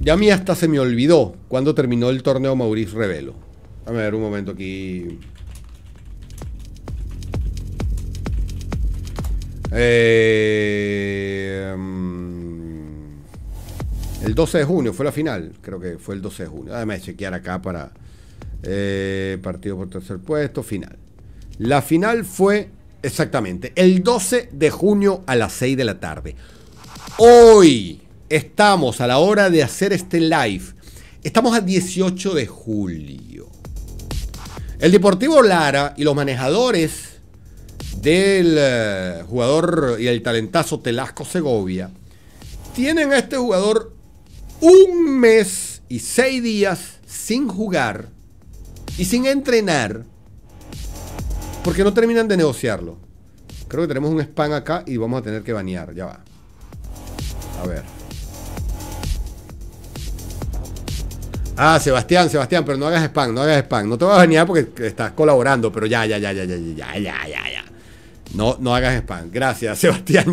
Ya a mí hasta se me olvidó cuando terminó el torneo Mauricio Revelo. A ver, un momento aquí. Eh, mm, el 12 de junio fue la final, creo que fue el 12 de junio. Déjame chequear acá para eh, partido por tercer puesto, final. La final fue exactamente el 12 de junio a las 6 de la tarde. Hoy estamos a la hora de hacer este live. Estamos a 18 de julio. El Deportivo Lara y los manejadores del eh, jugador y el talentazo Telasco Segovia, tienen a este jugador un mes y seis días sin jugar y sin entrenar porque no terminan de negociarlo. Creo que tenemos un spam acá y vamos a tener que banear. Ya va. A ver. Ah, Sebastián, Sebastián, pero no hagas spam, no hagas spam. No te vas a banear porque estás colaborando, pero ya, ya, ya, ya, ya, ya, ya, ya, ya. No, no hagas spam. Gracias, Sebastián.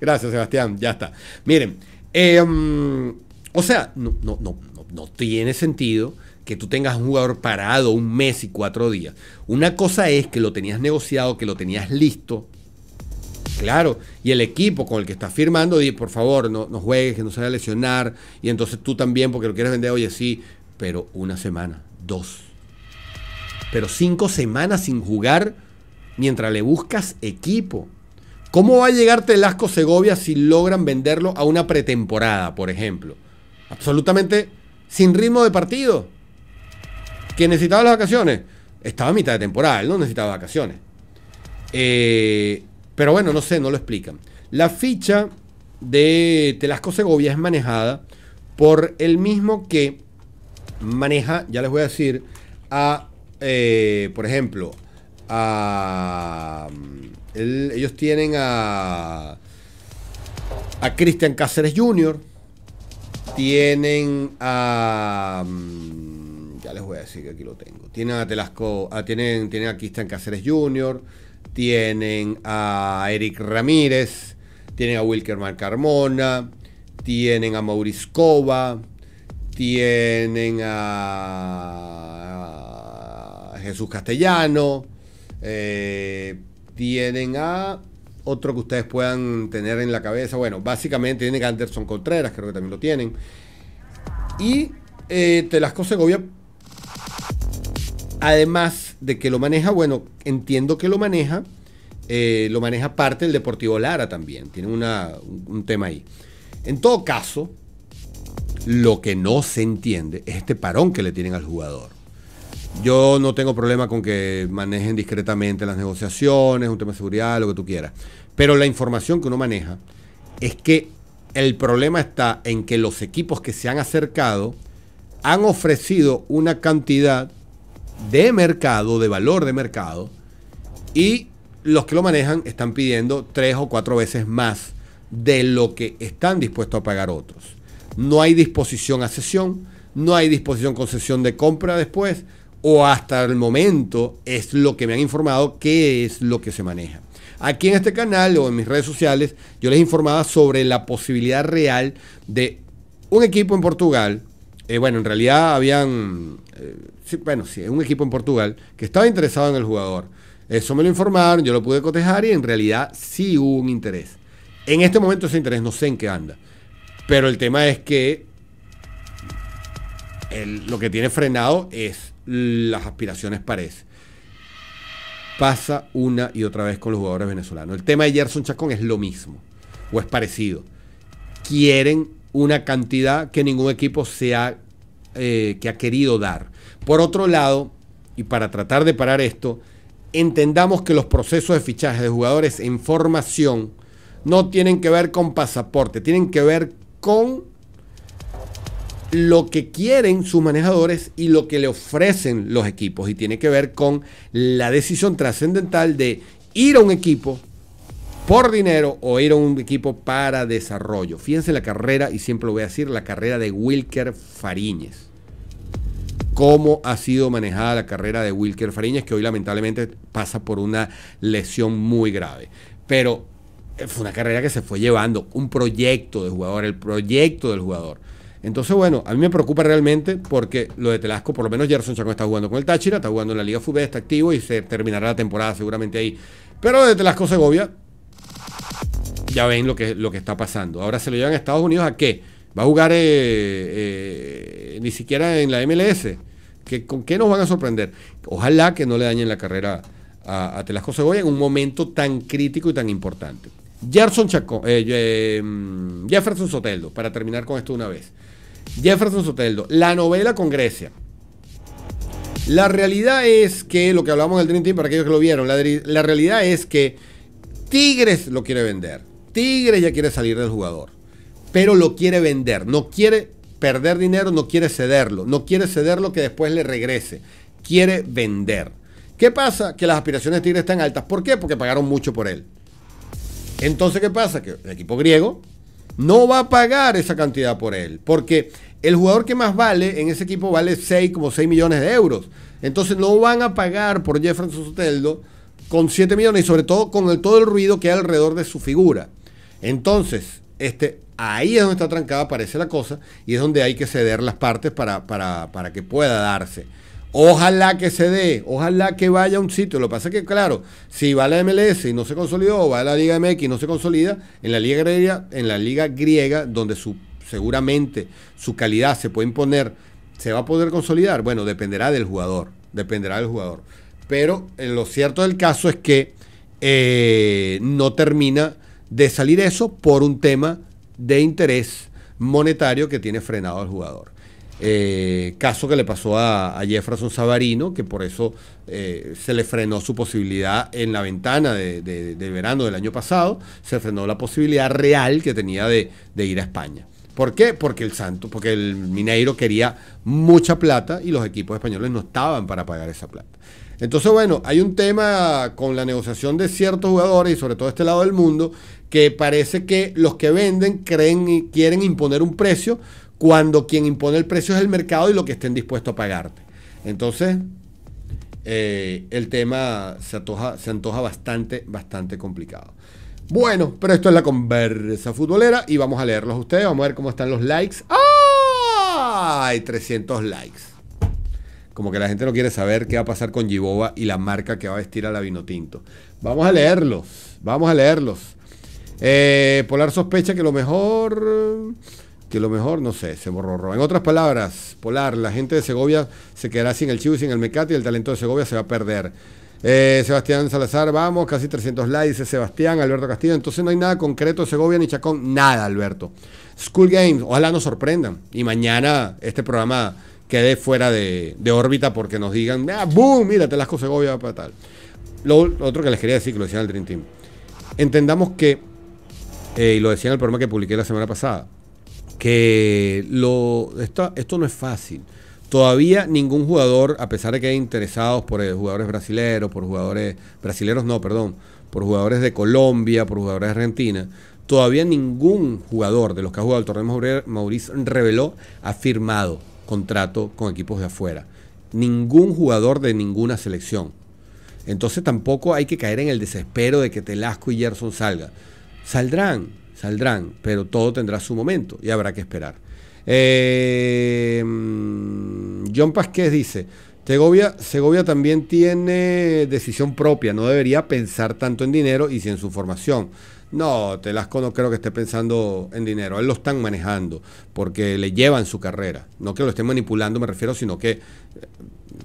Gracias, Sebastián. Ya está. Miren, em, o sea, no, no, no, no tiene sentido que tú tengas un jugador parado un mes y cuatro días. Una cosa es que lo tenías negociado, que lo tenías listo. Claro, y el equipo con el que estás firmando dice, por favor, no, no juegues, que no se vaya a lesionar. Y entonces tú también, porque lo quieres vender, oye, sí, pero una semana, dos. Pero cinco semanas sin jugar mientras le buscas equipo. ¿Cómo va a llegar Telasco Segovia si logran venderlo a una pretemporada, por ejemplo? Absolutamente sin ritmo de partido. Que necesitaba las vacaciones. Estaba a mitad de temporada, él no necesitaba vacaciones. Eh, pero bueno, no sé, no lo explican. La ficha de Telasco Segovia es manejada por el mismo que maneja, ya les voy a decir, a, eh, por ejemplo, ellos tienen a. A Cristian Cáceres Jr. Tienen a. Mm, ya les voy a decir que aquí lo tengo. Tienen a Telasco. Ah, tienen, tienen a Cristian Cáceres Jr. Tienen a Eric Ramírez. Tienen a Wilkerman Carmona. Tienen a Maurice Cova. Tienen a Jesús Castellano eh, tienen a otro que ustedes puedan tener en la cabeza. Bueno, básicamente tienen a Anderson Contreras, creo que también lo tienen. Y eh, Telasco Segovia, además de que lo maneja, bueno, entiendo que lo maneja, eh, lo maneja parte del Deportivo Lara también. Tiene un tema ahí. En todo caso, lo que no se entiende es este parón que le tienen al jugador. Yo no tengo problema con que manejen discretamente las negociaciones, un tema de seguridad, lo que tú quieras. Pero la información que uno maneja es que el problema está en que los equipos que se han acercado han ofrecido una cantidad de mercado, de valor de mercado, y los que lo manejan están pidiendo tres o cuatro veces más de lo que están dispuestos a pagar otros. No hay disposición a sesión, no hay disposición con sesión de compra después, o hasta el momento es lo que me han informado que es lo que se maneja. Aquí en este canal o en mis redes sociales yo les informaba sobre la posibilidad real de un equipo en Portugal. Eh, bueno, en realidad habían, eh, sí, bueno, sí, un equipo en Portugal que estaba interesado en el jugador. Eso me lo informaron, yo lo pude cotejar y en realidad sí hubo un interés. En este momento ese interés no sé en qué anda. Pero el tema es que lo que tiene frenado es las aspiraciones parecen. Pasa una y otra vez con los jugadores venezolanos. El tema de Gerson Chacón es lo mismo, o es parecido. Quieren una cantidad que ningún equipo se ha, eh, que ha querido dar. Por otro lado, y para tratar de parar esto, entendamos que los procesos de fichaje de jugadores en formación no tienen que ver con pasaporte, tienen que ver con lo que quieren sus manejadores y lo que le ofrecen los equipos. Y tiene que ver con la decisión trascendental de ir a un equipo por dinero o ir a un equipo para desarrollo. Fíjense la carrera, y siempre lo voy a decir, la carrera de Wilker Fariñez. Cómo ha sido manejada la carrera de Wilker Fariñez, que hoy lamentablemente pasa por una lesión muy grave. Pero eh, fue una carrera que se fue llevando, un proyecto de jugador, el proyecto del jugador. Entonces, bueno, a mí me preocupa realmente porque lo de Telasco, por lo menos Gerson Chacón está jugando con el Táchira, está jugando en la Liga Fútbol, está activo y se terminará la temporada seguramente ahí. Pero lo de Telasco Segovia, ya ven lo que, lo que está pasando. Ahora se lo llevan a Estados Unidos a qué? Va a jugar eh, eh, ni siquiera en la MLS. ¿Qué, ¿Con qué nos van a sorprender? Ojalá que no le dañen la carrera a, Telasco Segovia en un momento tan crítico y tan importante. Gerson Chacón, eh, mm, Jefferson Soteldo, para terminar con esto una vez. Jefferson Soteldo, la novela con Grecia. La realidad es que, lo que hablamos del Dream Team, para aquellos que lo vieron, la, realidad es que Tigres lo quiere vender. Tigres ya quiere salir del jugador, pero lo quiere vender. No quiere perder dinero, no quiere cederlo. No quiere cederlo que después le regrese. Quiere vender. ¿Qué pasa? Que las aspiraciones de Tigres están altas. ¿Por qué? Porque pagaron mucho por él. Entonces, ¿qué pasa? Que el equipo griego no va a pagar esa cantidad por él, porque el jugador que más vale en ese equipo vale 6, como 6 millones de euros. Entonces no van a pagar por Jefferson Soteldo con 7 millones y sobre todo con el, todo el ruido que hay alrededor de su figura. Entonces, este, ahí es donde está trancada, parece la cosa, y es donde hay que ceder las partes para, para, para que pueda darse. Ojalá que se dé, ojalá que vaya a un sitio. Lo que pasa es que, claro, si va a la MLS y no se consolidó, o va a la Liga MX y no se consolida, en la Liga Griega, en la Liga Griega, donde su, seguramente su calidad se puede imponer, ¿se va a poder consolidar? Bueno, dependerá del jugador. Dependerá del jugador. Pero eh, lo cierto del caso es que eh, no termina de salir eso por un tema de interés monetario que tiene frenado al jugador eh, caso que le pasó a, Jefferson Savarino, que por eso eh, se le frenó su posibilidad en la ventana de, del verano del año pasado, se frenó la posibilidad real que tenía de, ir a España. ¿Por qué? Porque el Santo, porque el Mineiro quería mucha plata y los equipos españoles no estaban para pagar esa plata. Entonces, bueno, hay un tema con la negociación de ciertos jugadores y sobre todo este lado del mundo que parece que los que venden creen y quieren imponer un precio cuando quien impone el precio es el mercado y lo que estén dispuestos a pagarte. Entonces, eh, el tema se, antoja bastante, bastante complicado. Bueno, pero esto es la conversa futbolera y vamos a leerlos ustedes. Vamos a ver cómo están los likes. ¡Ay! 300 likes. Como que la gente no quiere saber qué va a pasar con Giboba y la marca que va a vestir a la Vinotinto. Vamos a leerlos. Vamos a leerlos. Eh, Polar sospecha que lo mejor que lo mejor, no sé, se borró. En otras palabras, Polar, la gente de Segovia se quedará sin el chivo y sin el mecate y el talento de Segovia se va a perder. Eh, Sebastián Salazar, vamos, casi 300 likes, dice Sebastián, Alberto Castillo. Entonces no hay nada concreto, Segovia ni Chacón, nada, Alberto. School Games, ojalá nos sorprendan. Y mañana este programa quede fuera de, órbita porque nos digan, ah, ¡boom! Mira, lasco Segovia para tal. Lo, otro que les quería decir, que lo decía el Dream Team. Entendamos que, eh, y lo decía en el programa que publiqué la semana pasada, que lo, esto, esto no es fácil. Todavía ningún jugador, a pesar de que hay interesados por eh, jugadores brasileros, por jugadores brasileños, no, perdón, por jugadores de Colombia, por jugadores de Argentina, todavía ningún jugador de los que ha jugado el torneo Mauricio reveló ha firmado contrato con equipos de afuera. Ningún jugador de ninguna selección. Entonces tampoco hay que caer en el desespero de que Telasco y Gerson salgan. Saldrán, saldrán, pero todo tendrá su momento y habrá que esperar. Eh, mm, John Pasquez dice, Segovia, Segovia también tiene decisión propia, no debería pensar tanto en dinero y si en su formación. No, Telasco no creo que esté pensando en dinero, él lo están manejando porque le llevan su carrera. No que lo estén manipulando, me refiero, sino que eh,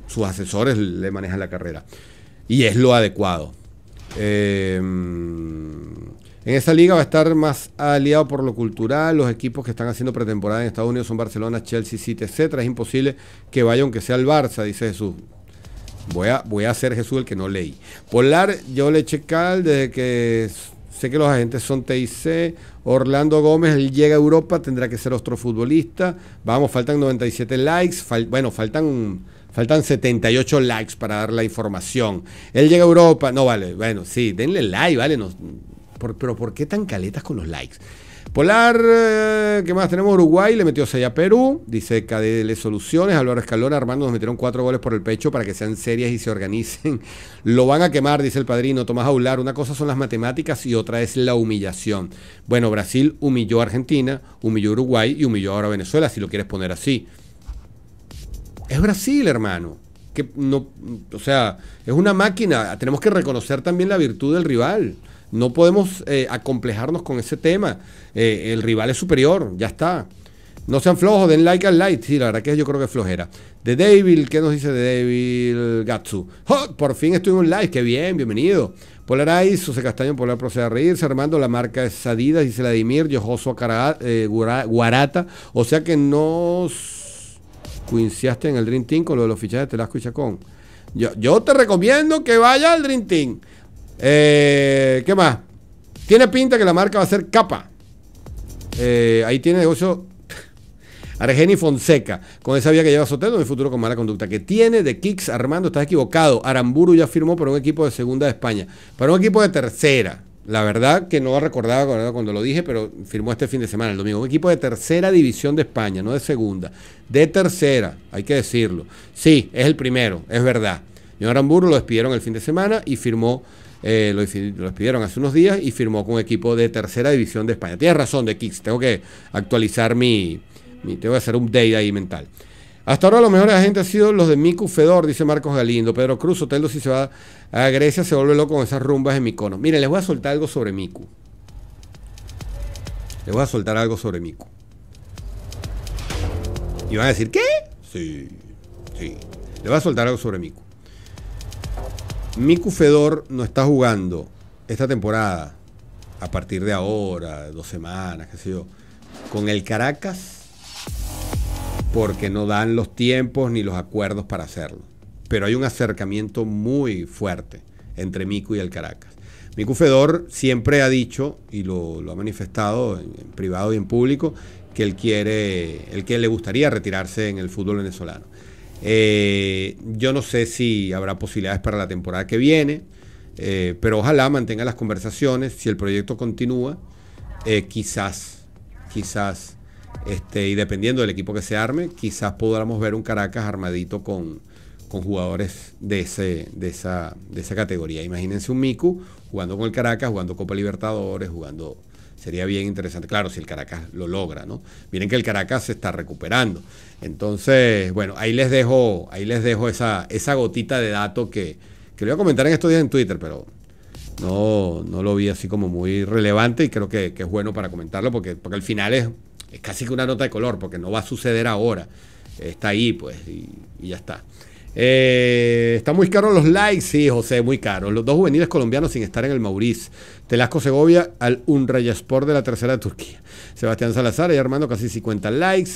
sus asesores le manejan la carrera. Y es lo adecuado. Eh, mm, en esa liga va a estar más aliado por lo cultural. Los equipos que están haciendo pretemporada en Estados Unidos son Barcelona, Chelsea, City, etcétera. Es imposible que vaya aunque sea el Barça, dice Jesús. Voy a, voy a ser Jesús el que no leí. Polar, yo le eché cal desde que sé que los agentes son TIC. Orlando Gómez, él llega a Europa, tendrá que ser otro futbolista. Vamos, faltan 97 likes. bueno, faltan, faltan 78 likes para dar la información. Él llega a Europa. No, vale, bueno, sí, denle like, vale. No, pero ¿por qué tan caletas con los likes? Polar, eh, ¿qué más tenemos? Uruguay le metió 6 a Perú, dice KDL Soluciones, Álvaro Escalona, Armando nos metieron cuatro goles por el pecho para que sean serias y se organicen. Lo van a quemar, dice el padrino Tomás Aular. Una cosa son las matemáticas y otra es la humillación. Bueno, Brasil humilló a Argentina, humilló a Uruguay y humilló ahora a Venezuela, si lo quieres poner así. Es Brasil, hermano. Que no, o sea, es una máquina. Tenemos que reconocer también la virtud del rival. No podemos eh, acomplejarnos con ese tema. Eh, el rival es superior, ya está. No sean flojos, den like al like. Sí, la verdad que yo creo que es flojera. De Devil, ¿qué nos dice de Devil Gatsu? Oh, por fin estoy en un like! qué bien, bienvenido. Polarize, José Castaño Polar procede a reírse. Armando, la marca es Adidas, dice Vladimir, Yojoso eh, Guarata. O sea que no cuinciaste en el Dream Team con lo de los fichajes de Telasco y Chacón. Yo, te recomiendo que vayas al Dream Team. Eh, ¿Qué más? Tiene pinta que la marca va a ser capa. Eh, ahí tiene negocio Argeni Fonseca. Con esa vía que lleva Sotelo, mi futuro con mala conducta. Que tiene de Kicks Armando, estás equivocado. Aramburu ya firmó para un equipo de segunda de España. Para un equipo de tercera. La verdad que no recordaba cuando lo dije, pero firmó este fin de semana, el domingo. Un equipo de tercera división de España, no de segunda. De tercera, hay que decirlo. Sí, es el primero, es verdad. Señor Aramburu lo despidieron el fin de semana y firmó eh, lo, lo, hace unos días y firmó con un equipo de tercera división de España. Tienes razón, de Kicks, tengo que actualizar mi, tengo que hacer un update ahí mental. Hasta ahora los mejores agentes han sido los de Miku Fedor, dice Marcos Galindo. Pedro Cruz, Otelo, si se va a Grecia, se vuelve loco con esas rumbas en Mikono. Miren, les voy a soltar algo sobre Miku. Les voy a soltar algo sobre Miku. Y van a decir, ¿qué? Sí, sí. Les voy a soltar algo sobre Miku. Miku Fedor no está jugando esta temporada, a partir de ahora, dos semanas, qué sé yo, con el Caracas, porque no dan los tiempos ni los acuerdos para hacerlo. Pero hay un acercamiento muy fuerte entre Miku y el Caracas. Miku Fedor siempre ha dicho, y lo, ha manifestado en, privado y en público, que él quiere, el que le gustaría retirarse en el fútbol venezolano. Eh, yo no sé si habrá posibilidades para la temporada que viene, eh, pero ojalá mantenga las conversaciones. Si el proyecto continúa, eh, quizás, quizás, este, y dependiendo del equipo que se arme, quizás podamos ver un Caracas armadito con, con jugadores de, ese, de, esa, de esa categoría. Imagínense un Miku jugando con el Caracas, jugando Copa Libertadores, jugando Sería bien interesante, claro, si el Caracas lo logra, ¿no? Miren que el Caracas se está recuperando. Entonces, bueno, ahí les dejo, ahí les dejo esa, esa gotita de dato que, que lo voy a comentar en estos días en Twitter, pero no, no lo vi así como muy relevante y creo que, es bueno para comentarlo porque, porque al final es, es, casi que una nota de color, porque no va a suceder ahora. Está ahí, pues, y, ya está. Eh, está muy caro los likes, sí, José, muy caro. Los dos juveniles colombianos sin estar en el Mauriz. Telasco Segovia al Unrayaspor de la tercera de Turquía. Sebastián Salazar y Armando casi 50 likes.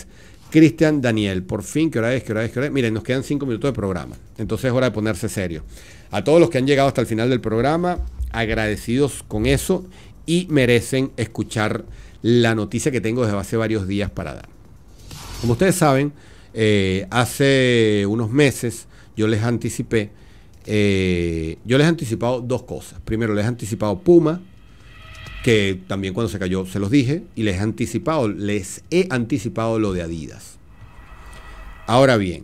Cristian Daniel, por fin, ¿qué hora es? ¿Qué hora es? ¿Qué hora es? Miren, nos quedan 5 minutos de programa. Entonces es hora de ponerse serio. A todos los que han llegado hasta el final del programa, agradecidos con eso y merecen escuchar la noticia que tengo desde hace varios días para dar. Como ustedes saben, eh, hace unos meses yo les anticipé eh, yo les he anticipado dos cosas. Primero, les he anticipado Puma, que también cuando se cayó se los dije, y les he anticipado, les he anticipado lo de Adidas. Ahora bien,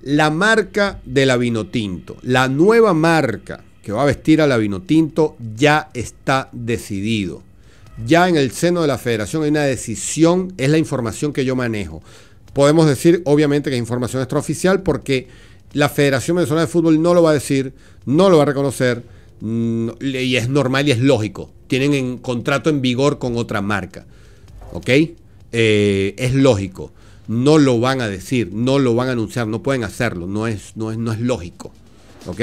la marca de la Vinotinto, la nueva marca que va a vestir a la Vinotinto ya está decidido. Ya en el seno de la federación hay una decisión, es la información que yo manejo. Podemos decir, obviamente, que es información extraoficial porque la Federación Venezolana de Fútbol no lo va a decir, no lo va a reconocer, y es normal y es lógico. Tienen contrato en vigor con otra marca. ¿Ok? Eh, es lógico. No lo van a decir, no lo van a anunciar, no pueden hacerlo, no es, no es, no es lógico. ¿Ok?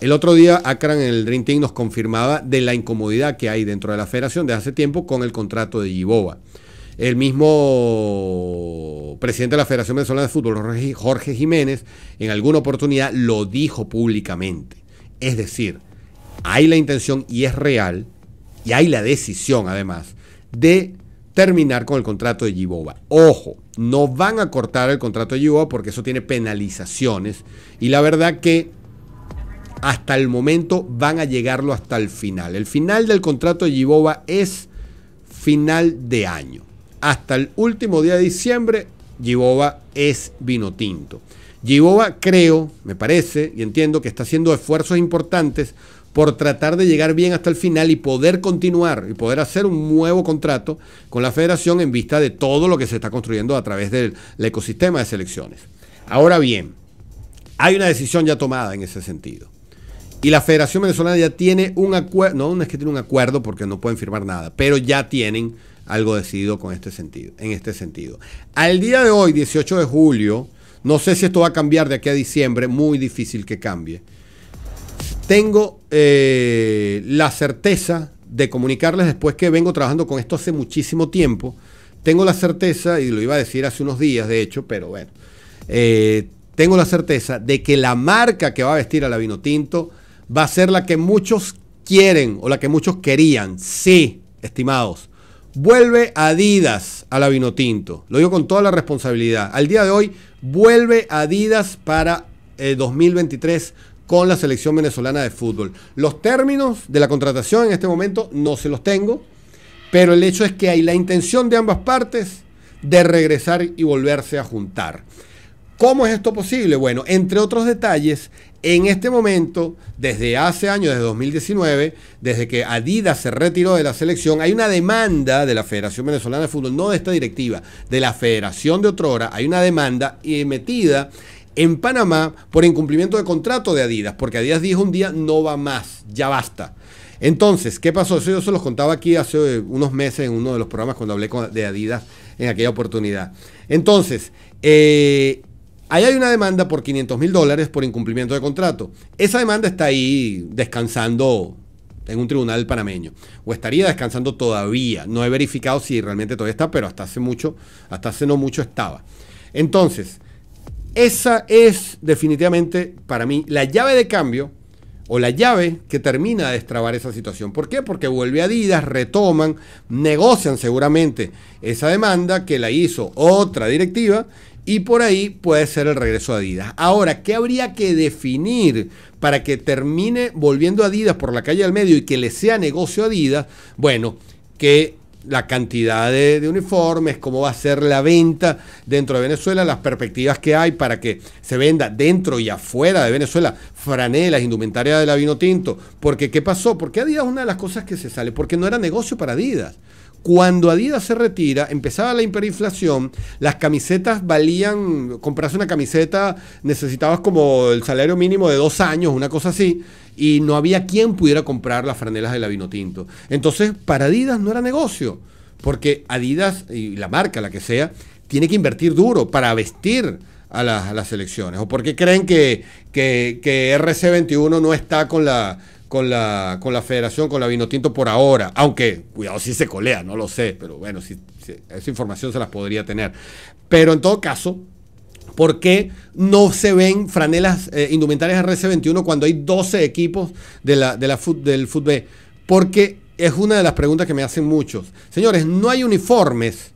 El otro día, Akran en el Dream Team nos confirmaba de la incomodidad que hay dentro de la federación desde hace tiempo con el contrato de Yiboba. El mismo presidente de la Federación Venezolana de Fútbol, Jorge Jiménez, en alguna oportunidad lo dijo públicamente. Es decir, hay la intención y es real, y hay la decisión además, de terminar con el contrato de Giboba. Ojo, no van a cortar el contrato de Giboba porque eso tiene penalizaciones y la verdad que hasta el momento van a llegarlo hasta el final. El final del contrato de Giboba es final de año hasta el último día de diciembre, Givova es vino tinto. Givova creo, me parece y entiendo que está haciendo esfuerzos importantes por tratar de llegar bien hasta el final y poder continuar y poder hacer un nuevo contrato con la federación en vista de todo lo que se está construyendo a través del ecosistema de selecciones. Ahora bien, hay una decisión ya tomada en ese sentido. Y la Federación Venezolana ya tiene un acuerdo, no, no es que tiene un acuerdo porque no pueden firmar nada, pero ya tienen algo decidido con este sentido, en este sentido. Al día de hoy, 18 de julio, no sé si esto va a cambiar de aquí a diciembre, muy difícil que cambie. Tengo eh, la certeza de comunicarles después que vengo trabajando con esto hace muchísimo tiempo. Tengo la certeza, y lo iba a decir hace unos días, de hecho, pero bueno, eh, tengo la certeza de que la marca que va a vestir a la tinto va a ser la que muchos quieren o la que muchos querían. Sí, estimados. Vuelve Adidas a la Vinotinto. Lo digo con toda la responsabilidad. Al día de hoy, vuelve Adidas para 2023 eh, con la selección venezolana de fútbol. Los términos de la contratación en este momento no se los tengo, pero el hecho es que hay la intención de ambas partes de regresar y volverse a juntar. ¿Cómo es esto posible? Bueno, entre otros detalles, en este momento, desde hace años, desde 2019, desde que Adidas se retiró de la selección, hay una demanda de la Federación Venezolana de Fútbol, no de esta directiva, de la Federación de Otrora, hay una demanda emitida en Panamá por incumplimiento de contrato de Adidas, porque Adidas dijo un día no va más, ya basta. Entonces, ¿qué pasó? Eso yo se los contaba aquí hace unos meses en uno de los programas cuando hablé de Adidas en aquella oportunidad. Entonces, eh, Ahí hay una demanda por 500 mil dólares por incumplimiento de contrato. Esa demanda está ahí descansando en un tribunal panameño. O estaría descansando todavía. No he verificado si realmente todavía está, pero hasta hace mucho, hasta hace no mucho estaba. Entonces, esa es definitivamente para mí la llave de cambio o la llave que termina de destrabar esa situación. ¿Por qué? Porque vuelve Adidas, retoman, negocian seguramente esa demanda que la hizo otra directiva y por ahí puede ser el regreso a Adidas. Ahora, ¿qué habría que definir para que termine volviendo a Adidas por la calle al medio y que le sea negocio a Adidas? Bueno, que la cantidad de, uniformes, cómo va a ser la venta dentro de Venezuela, las perspectivas que hay para que se venda dentro y afuera de Venezuela franelas, indumentaria de la vino tinto. Porque, ¿qué pasó? Porque Adidas es una de las cosas que se sale, porque no era negocio para Adidas. Cuando Adidas se retira, empezaba la hiperinflación, las camisetas valían, comprarse una camiseta necesitabas como el salario mínimo de dos años, una cosa así, y no había quien pudiera comprar las franelas de la Vinotinto. Entonces, para Adidas no era negocio, porque Adidas y la marca, la que sea, tiene que invertir duro para vestir a las, elecciones, o porque creen que, que, que RC21 no está con la con la, con la federación, con la Vinotinto por ahora, aunque cuidado si se colea, no lo sé, pero bueno, si, esa información se las podría tener. Pero en todo caso, ¿por qué no se ven franelas eh, indumentarias RC21 cuando hay 12 equipos de la, del fútbol? Porque es una de las preguntas que me hacen muchos. Señores, no hay uniformes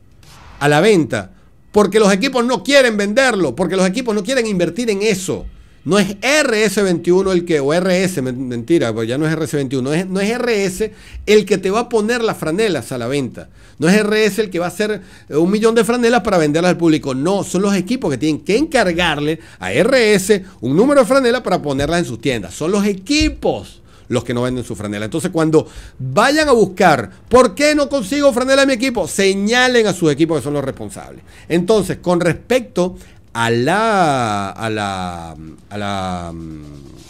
a la venta porque los equipos no quieren venderlo, porque los equipos no quieren invertir en eso. No es RS21 el que, o RS, mentira, pues ya no es RS21, no es, RS el que te va a poner las franelas a la venta. No es RS el que va a hacer eh, un millón de franelas para venderlas al público. No, son los equipos que tienen que encargarle a RS un número de franelas para ponerlas en sus tiendas. Son los equipos los que no venden su franela. Entonces, cuando vayan a buscar, ¿por qué no consigo franela a mi equipo? Señalen a sus equipos que son los responsables. Entonces, con respecto a la, a la, a la,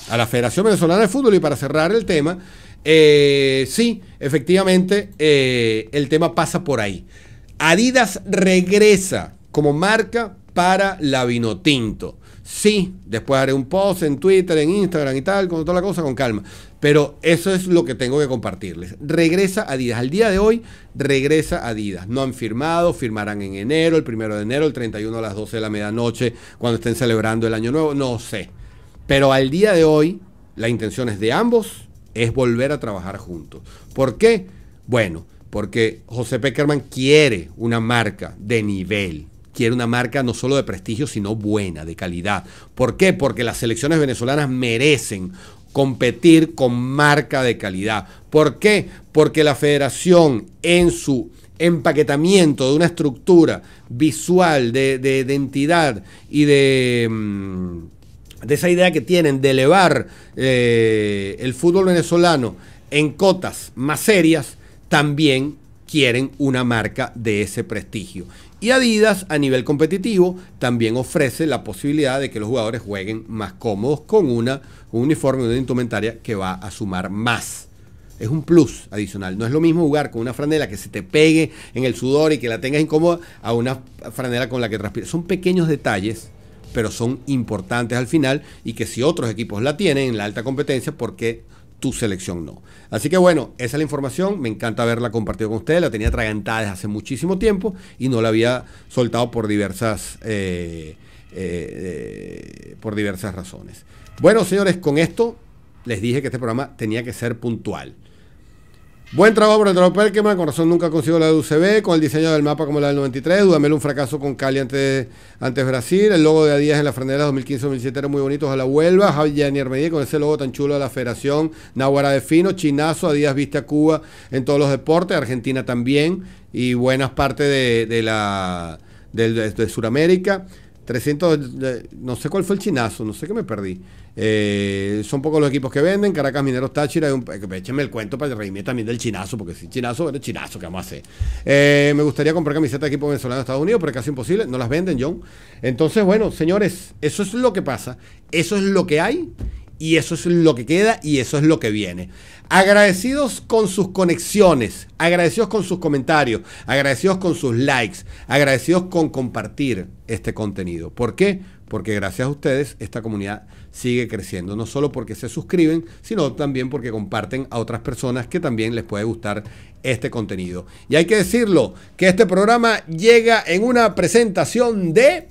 a la Federación Venezolana de Fútbol. Y para cerrar el tema, eh, sí, efectivamente, eh, el tema pasa por ahí. Adidas regresa como marca para la Vinotinto. Sí, después haré un post en Twitter, en Instagram y tal, con toda la cosa, con calma. Pero eso es lo que tengo que compartirles. Regresa Adidas. Al día de hoy, regresa Adidas. No han firmado, firmarán en enero, el primero de enero, el 31 a las 12 de la medianoche, cuando estén celebrando el año nuevo, no sé. Pero al día de hoy, la intención es de ambos, es volver a trabajar juntos. ¿Por qué? Bueno, porque José Peckerman quiere una marca de nivel quiere una marca no solo de prestigio, sino buena, de calidad. ¿Por qué? Porque las selecciones venezolanas merecen competir con marca de calidad. ¿Por qué? Porque la federación en su empaquetamiento de una estructura visual, de, identidad y mm, de, esa idea que tienen de elevar eh, el fútbol venezolano en cotas más serias, también quieren una marca de ese prestigio. Y Adidas a nivel competitivo también ofrece la posibilidad de que los jugadores jueguen más cómodos con una, un uniforme, una indumentaria que va a sumar más. Es un plus adicional. No es lo mismo jugar con una franela que se te pegue en el sudor y que la tengas incómoda a una franela con la que transpiras. Son pequeños detalles, pero son importantes al final y que si otros equipos la tienen en la alta competencia, ¿por qué? tu selección no. Así que bueno, esa es la información, me encanta haberla compartido con ustedes, la tenía tragantada desde hace muchísimo tiempo y no la había soltado por diversas, eh, eh, eh, por diversas razones. Bueno, señores, con esto les dije que este programa tenía que ser puntual. Buen trabajo por el trabajo Perkeman, con razón nunca consiguió la de UCB, con el diseño del mapa como la del 93, Dudamel un fracaso con Cali antes, antes Brasil, el logo de Adidas en la frontera 2015-2017 era muy bonito, ojalá vuelva, Javier Medí con ese logo tan chulo de la federación, Nahuara de Fino, Chinazo, Adidas viste a Cuba en todos los deportes, Argentina también, y buenas partes de, la, de Sudamérica. 300, eh, no sé cuál fue el chinazo, no sé qué me perdí. Eh, son pocos los equipos que venden, Caracas, Mineros, Táchira. Un, échenme el cuento para el reírme también del chinazo, porque si chinazo, bueno chinazo, ¿qué vamos a hacer? Eh, me gustaría comprar camiseta de equipo venezolano de Estados Unidos, pero es casi imposible, no las venden, John. Entonces, bueno, señores, eso es lo que pasa, eso es lo que hay, y eso es lo que queda y eso es lo que viene. Agradecidos con sus conexiones, agradecidos con sus comentarios, agradecidos con sus likes, agradecidos con compartir este contenido. ¿Por qué? Porque gracias a ustedes esta comunidad sigue creciendo, no solo porque se suscriben, sino también porque comparten a otras personas que también les puede gustar este contenido. Y hay que decirlo, que este programa llega en una presentación de...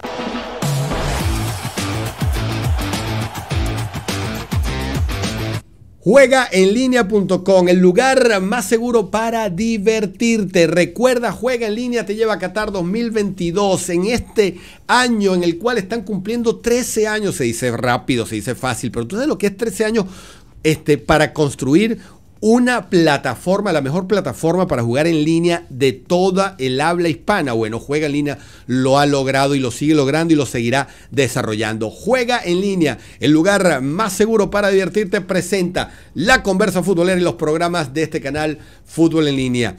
línea.com el lugar más seguro para divertirte. Recuerda, Juega en línea te lleva a Qatar 2022, en este año en el cual están cumpliendo 13 años. Se dice rápido, se dice fácil, pero tú sabes lo que es 13 años este, para construir una plataforma, la mejor plataforma para jugar en línea de toda el habla hispana. Bueno, Juega en línea lo ha logrado y lo sigue logrando y lo seguirá desarrollando. Juega en línea, el lugar más seguro para divertirte, presenta la conversa futbolera y los programas de este canal Fútbol en línea.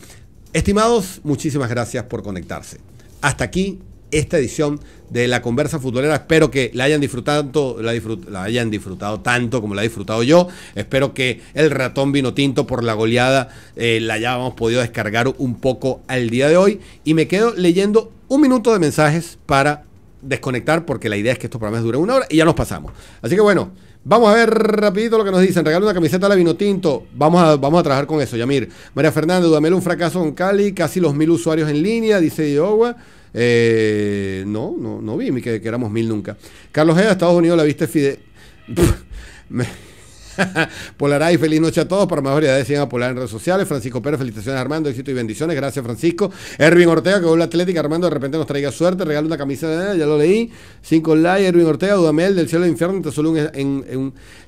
Estimados, muchísimas gracias por conectarse. Hasta aquí esta edición de la conversa futbolera. Espero que la hayan disfrutado tanto, la, hayan disfrutado tanto como la he disfrutado yo. Espero que el ratón vino tinto por la goleada eh, la hayamos podido descargar un poco al día de hoy. Y me quedo leyendo un minuto de mensajes para desconectar, porque la idea es que estos programas duren una hora y ya nos pasamos. Así que bueno. Vamos a ver rapidito lo que nos dicen. Regalo una camiseta a la Vinotinto. Vamos a, vamos a trabajar con eso, Yamir. María Fernández, Dudamel, un fracaso en Cali. Casi los mil usuarios en línea, dice Iowa. Eh, no, no, no vi que, que éramos mil nunca. Carlos era Estados Unidos, la viste Fide. Polaray, feliz noche a todos. Para mayoría variedades, sigan a Polar en redes sociales. Francisco Pérez, felicitaciones Armando, éxito y bendiciones. Gracias, Francisco. Erwin Ortega, que vuelve Atlética. Armando, de repente nos traiga suerte. Regala una camisa, de ya lo leí. Cinco likes. Erwin Ortega, Dudamel, del cielo al infierno. solo en,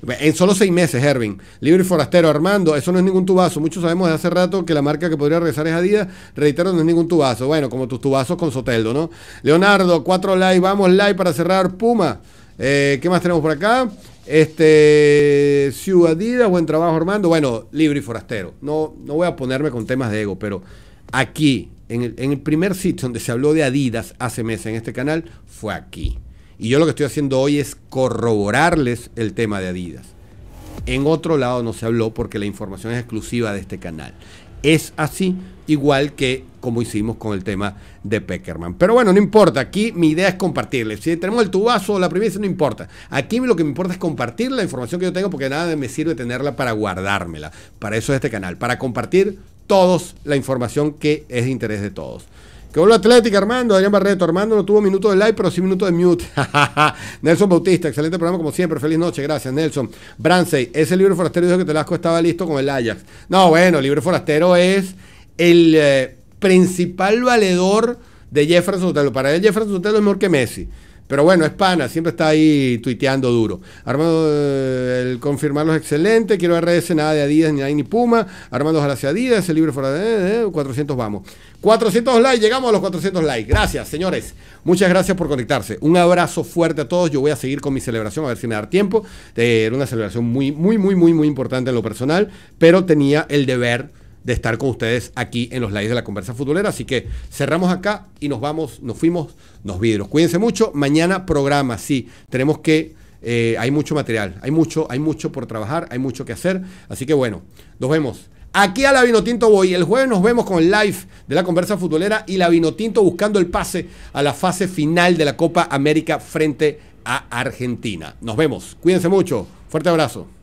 en, solo seis meses, Erwin. Libre y forastero. Armando, eso no es ningún tubazo. Muchos sabemos de hace rato que la marca que podría regresar es Adidas. Reitero, no es ningún tubazo. Bueno, como tus tubazos con Soteldo, ¿no? Leonardo, cuatro likes. Vamos, like para cerrar. Puma. Eh, ¿Qué más tenemos por acá? Este, Adidas, buen trabajo Armando. Bueno, libre y forastero. No, no voy a ponerme con temas de ego, pero aquí, en el, en el primer sitio donde se habló de Adidas hace meses en este canal, fue aquí. Y yo lo que estoy haciendo hoy es corroborarles el tema de Adidas. En otro lado no se habló porque la información es exclusiva de este canal. Es así igual que como hicimos con el tema de Peckerman. Pero bueno, no importa, aquí mi idea es compartirle. Si tenemos el tubazo o la primicia, no importa. Aquí lo que me importa es compartir la información que yo tengo porque nada me sirve tenerla para guardármela. Para eso es este canal, para compartir todos la información que es de interés de todos. Que vuelva Atlética, Armando. Adrián Barreto. Armando no tuvo minuto de like pero sí minuto de mute. Nelson Bautista, excelente programa como siempre. Feliz noche, gracias, Nelson. Bransey, ese libro forastero dijo que Telasco estaba listo con el Ajax. No, bueno, el libro forastero es el eh, principal valedor de Jefferson Sotelo. Para él Jefferson Sotelo es mejor que Messi. Pero bueno, es pana, siempre está ahí tuiteando duro. Armando, eh, el confirmarlo es excelente. Quiero RS, nada de Adidas, ni ni Puma. Armando Jalacia Adidas, el libro fuera de 400, eh, vamos. 400 likes, llegamos a los 400 likes. Gracias, señores. Muchas gracias por conectarse. Un abrazo fuerte a todos. Yo voy a seguir con mi celebración, a ver si me da tiempo. Era una celebración muy, muy, muy, muy, muy importante en lo personal, pero tenía el deber de estar con ustedes aquí en los lives de la conversa futbolera. Así que cerramos acá y nos vamos, nos fuimos, nos vidros. Cuídense mucho. Mañana programa, sí. Tenemos que, eh, hay mucho material, hay mucho, hay mucho por trabajar, hay mucho que hacer. Así que bueno, nos vemos. Aquí a la Vinotinto voy. El jueves nos vemos con el live de la conversa futbolera y la Vinotinto buscando el pase a la fase final de la Copa América frente a Argentina. Nos vemos. Cuídense mucho. Fuerte abrazo.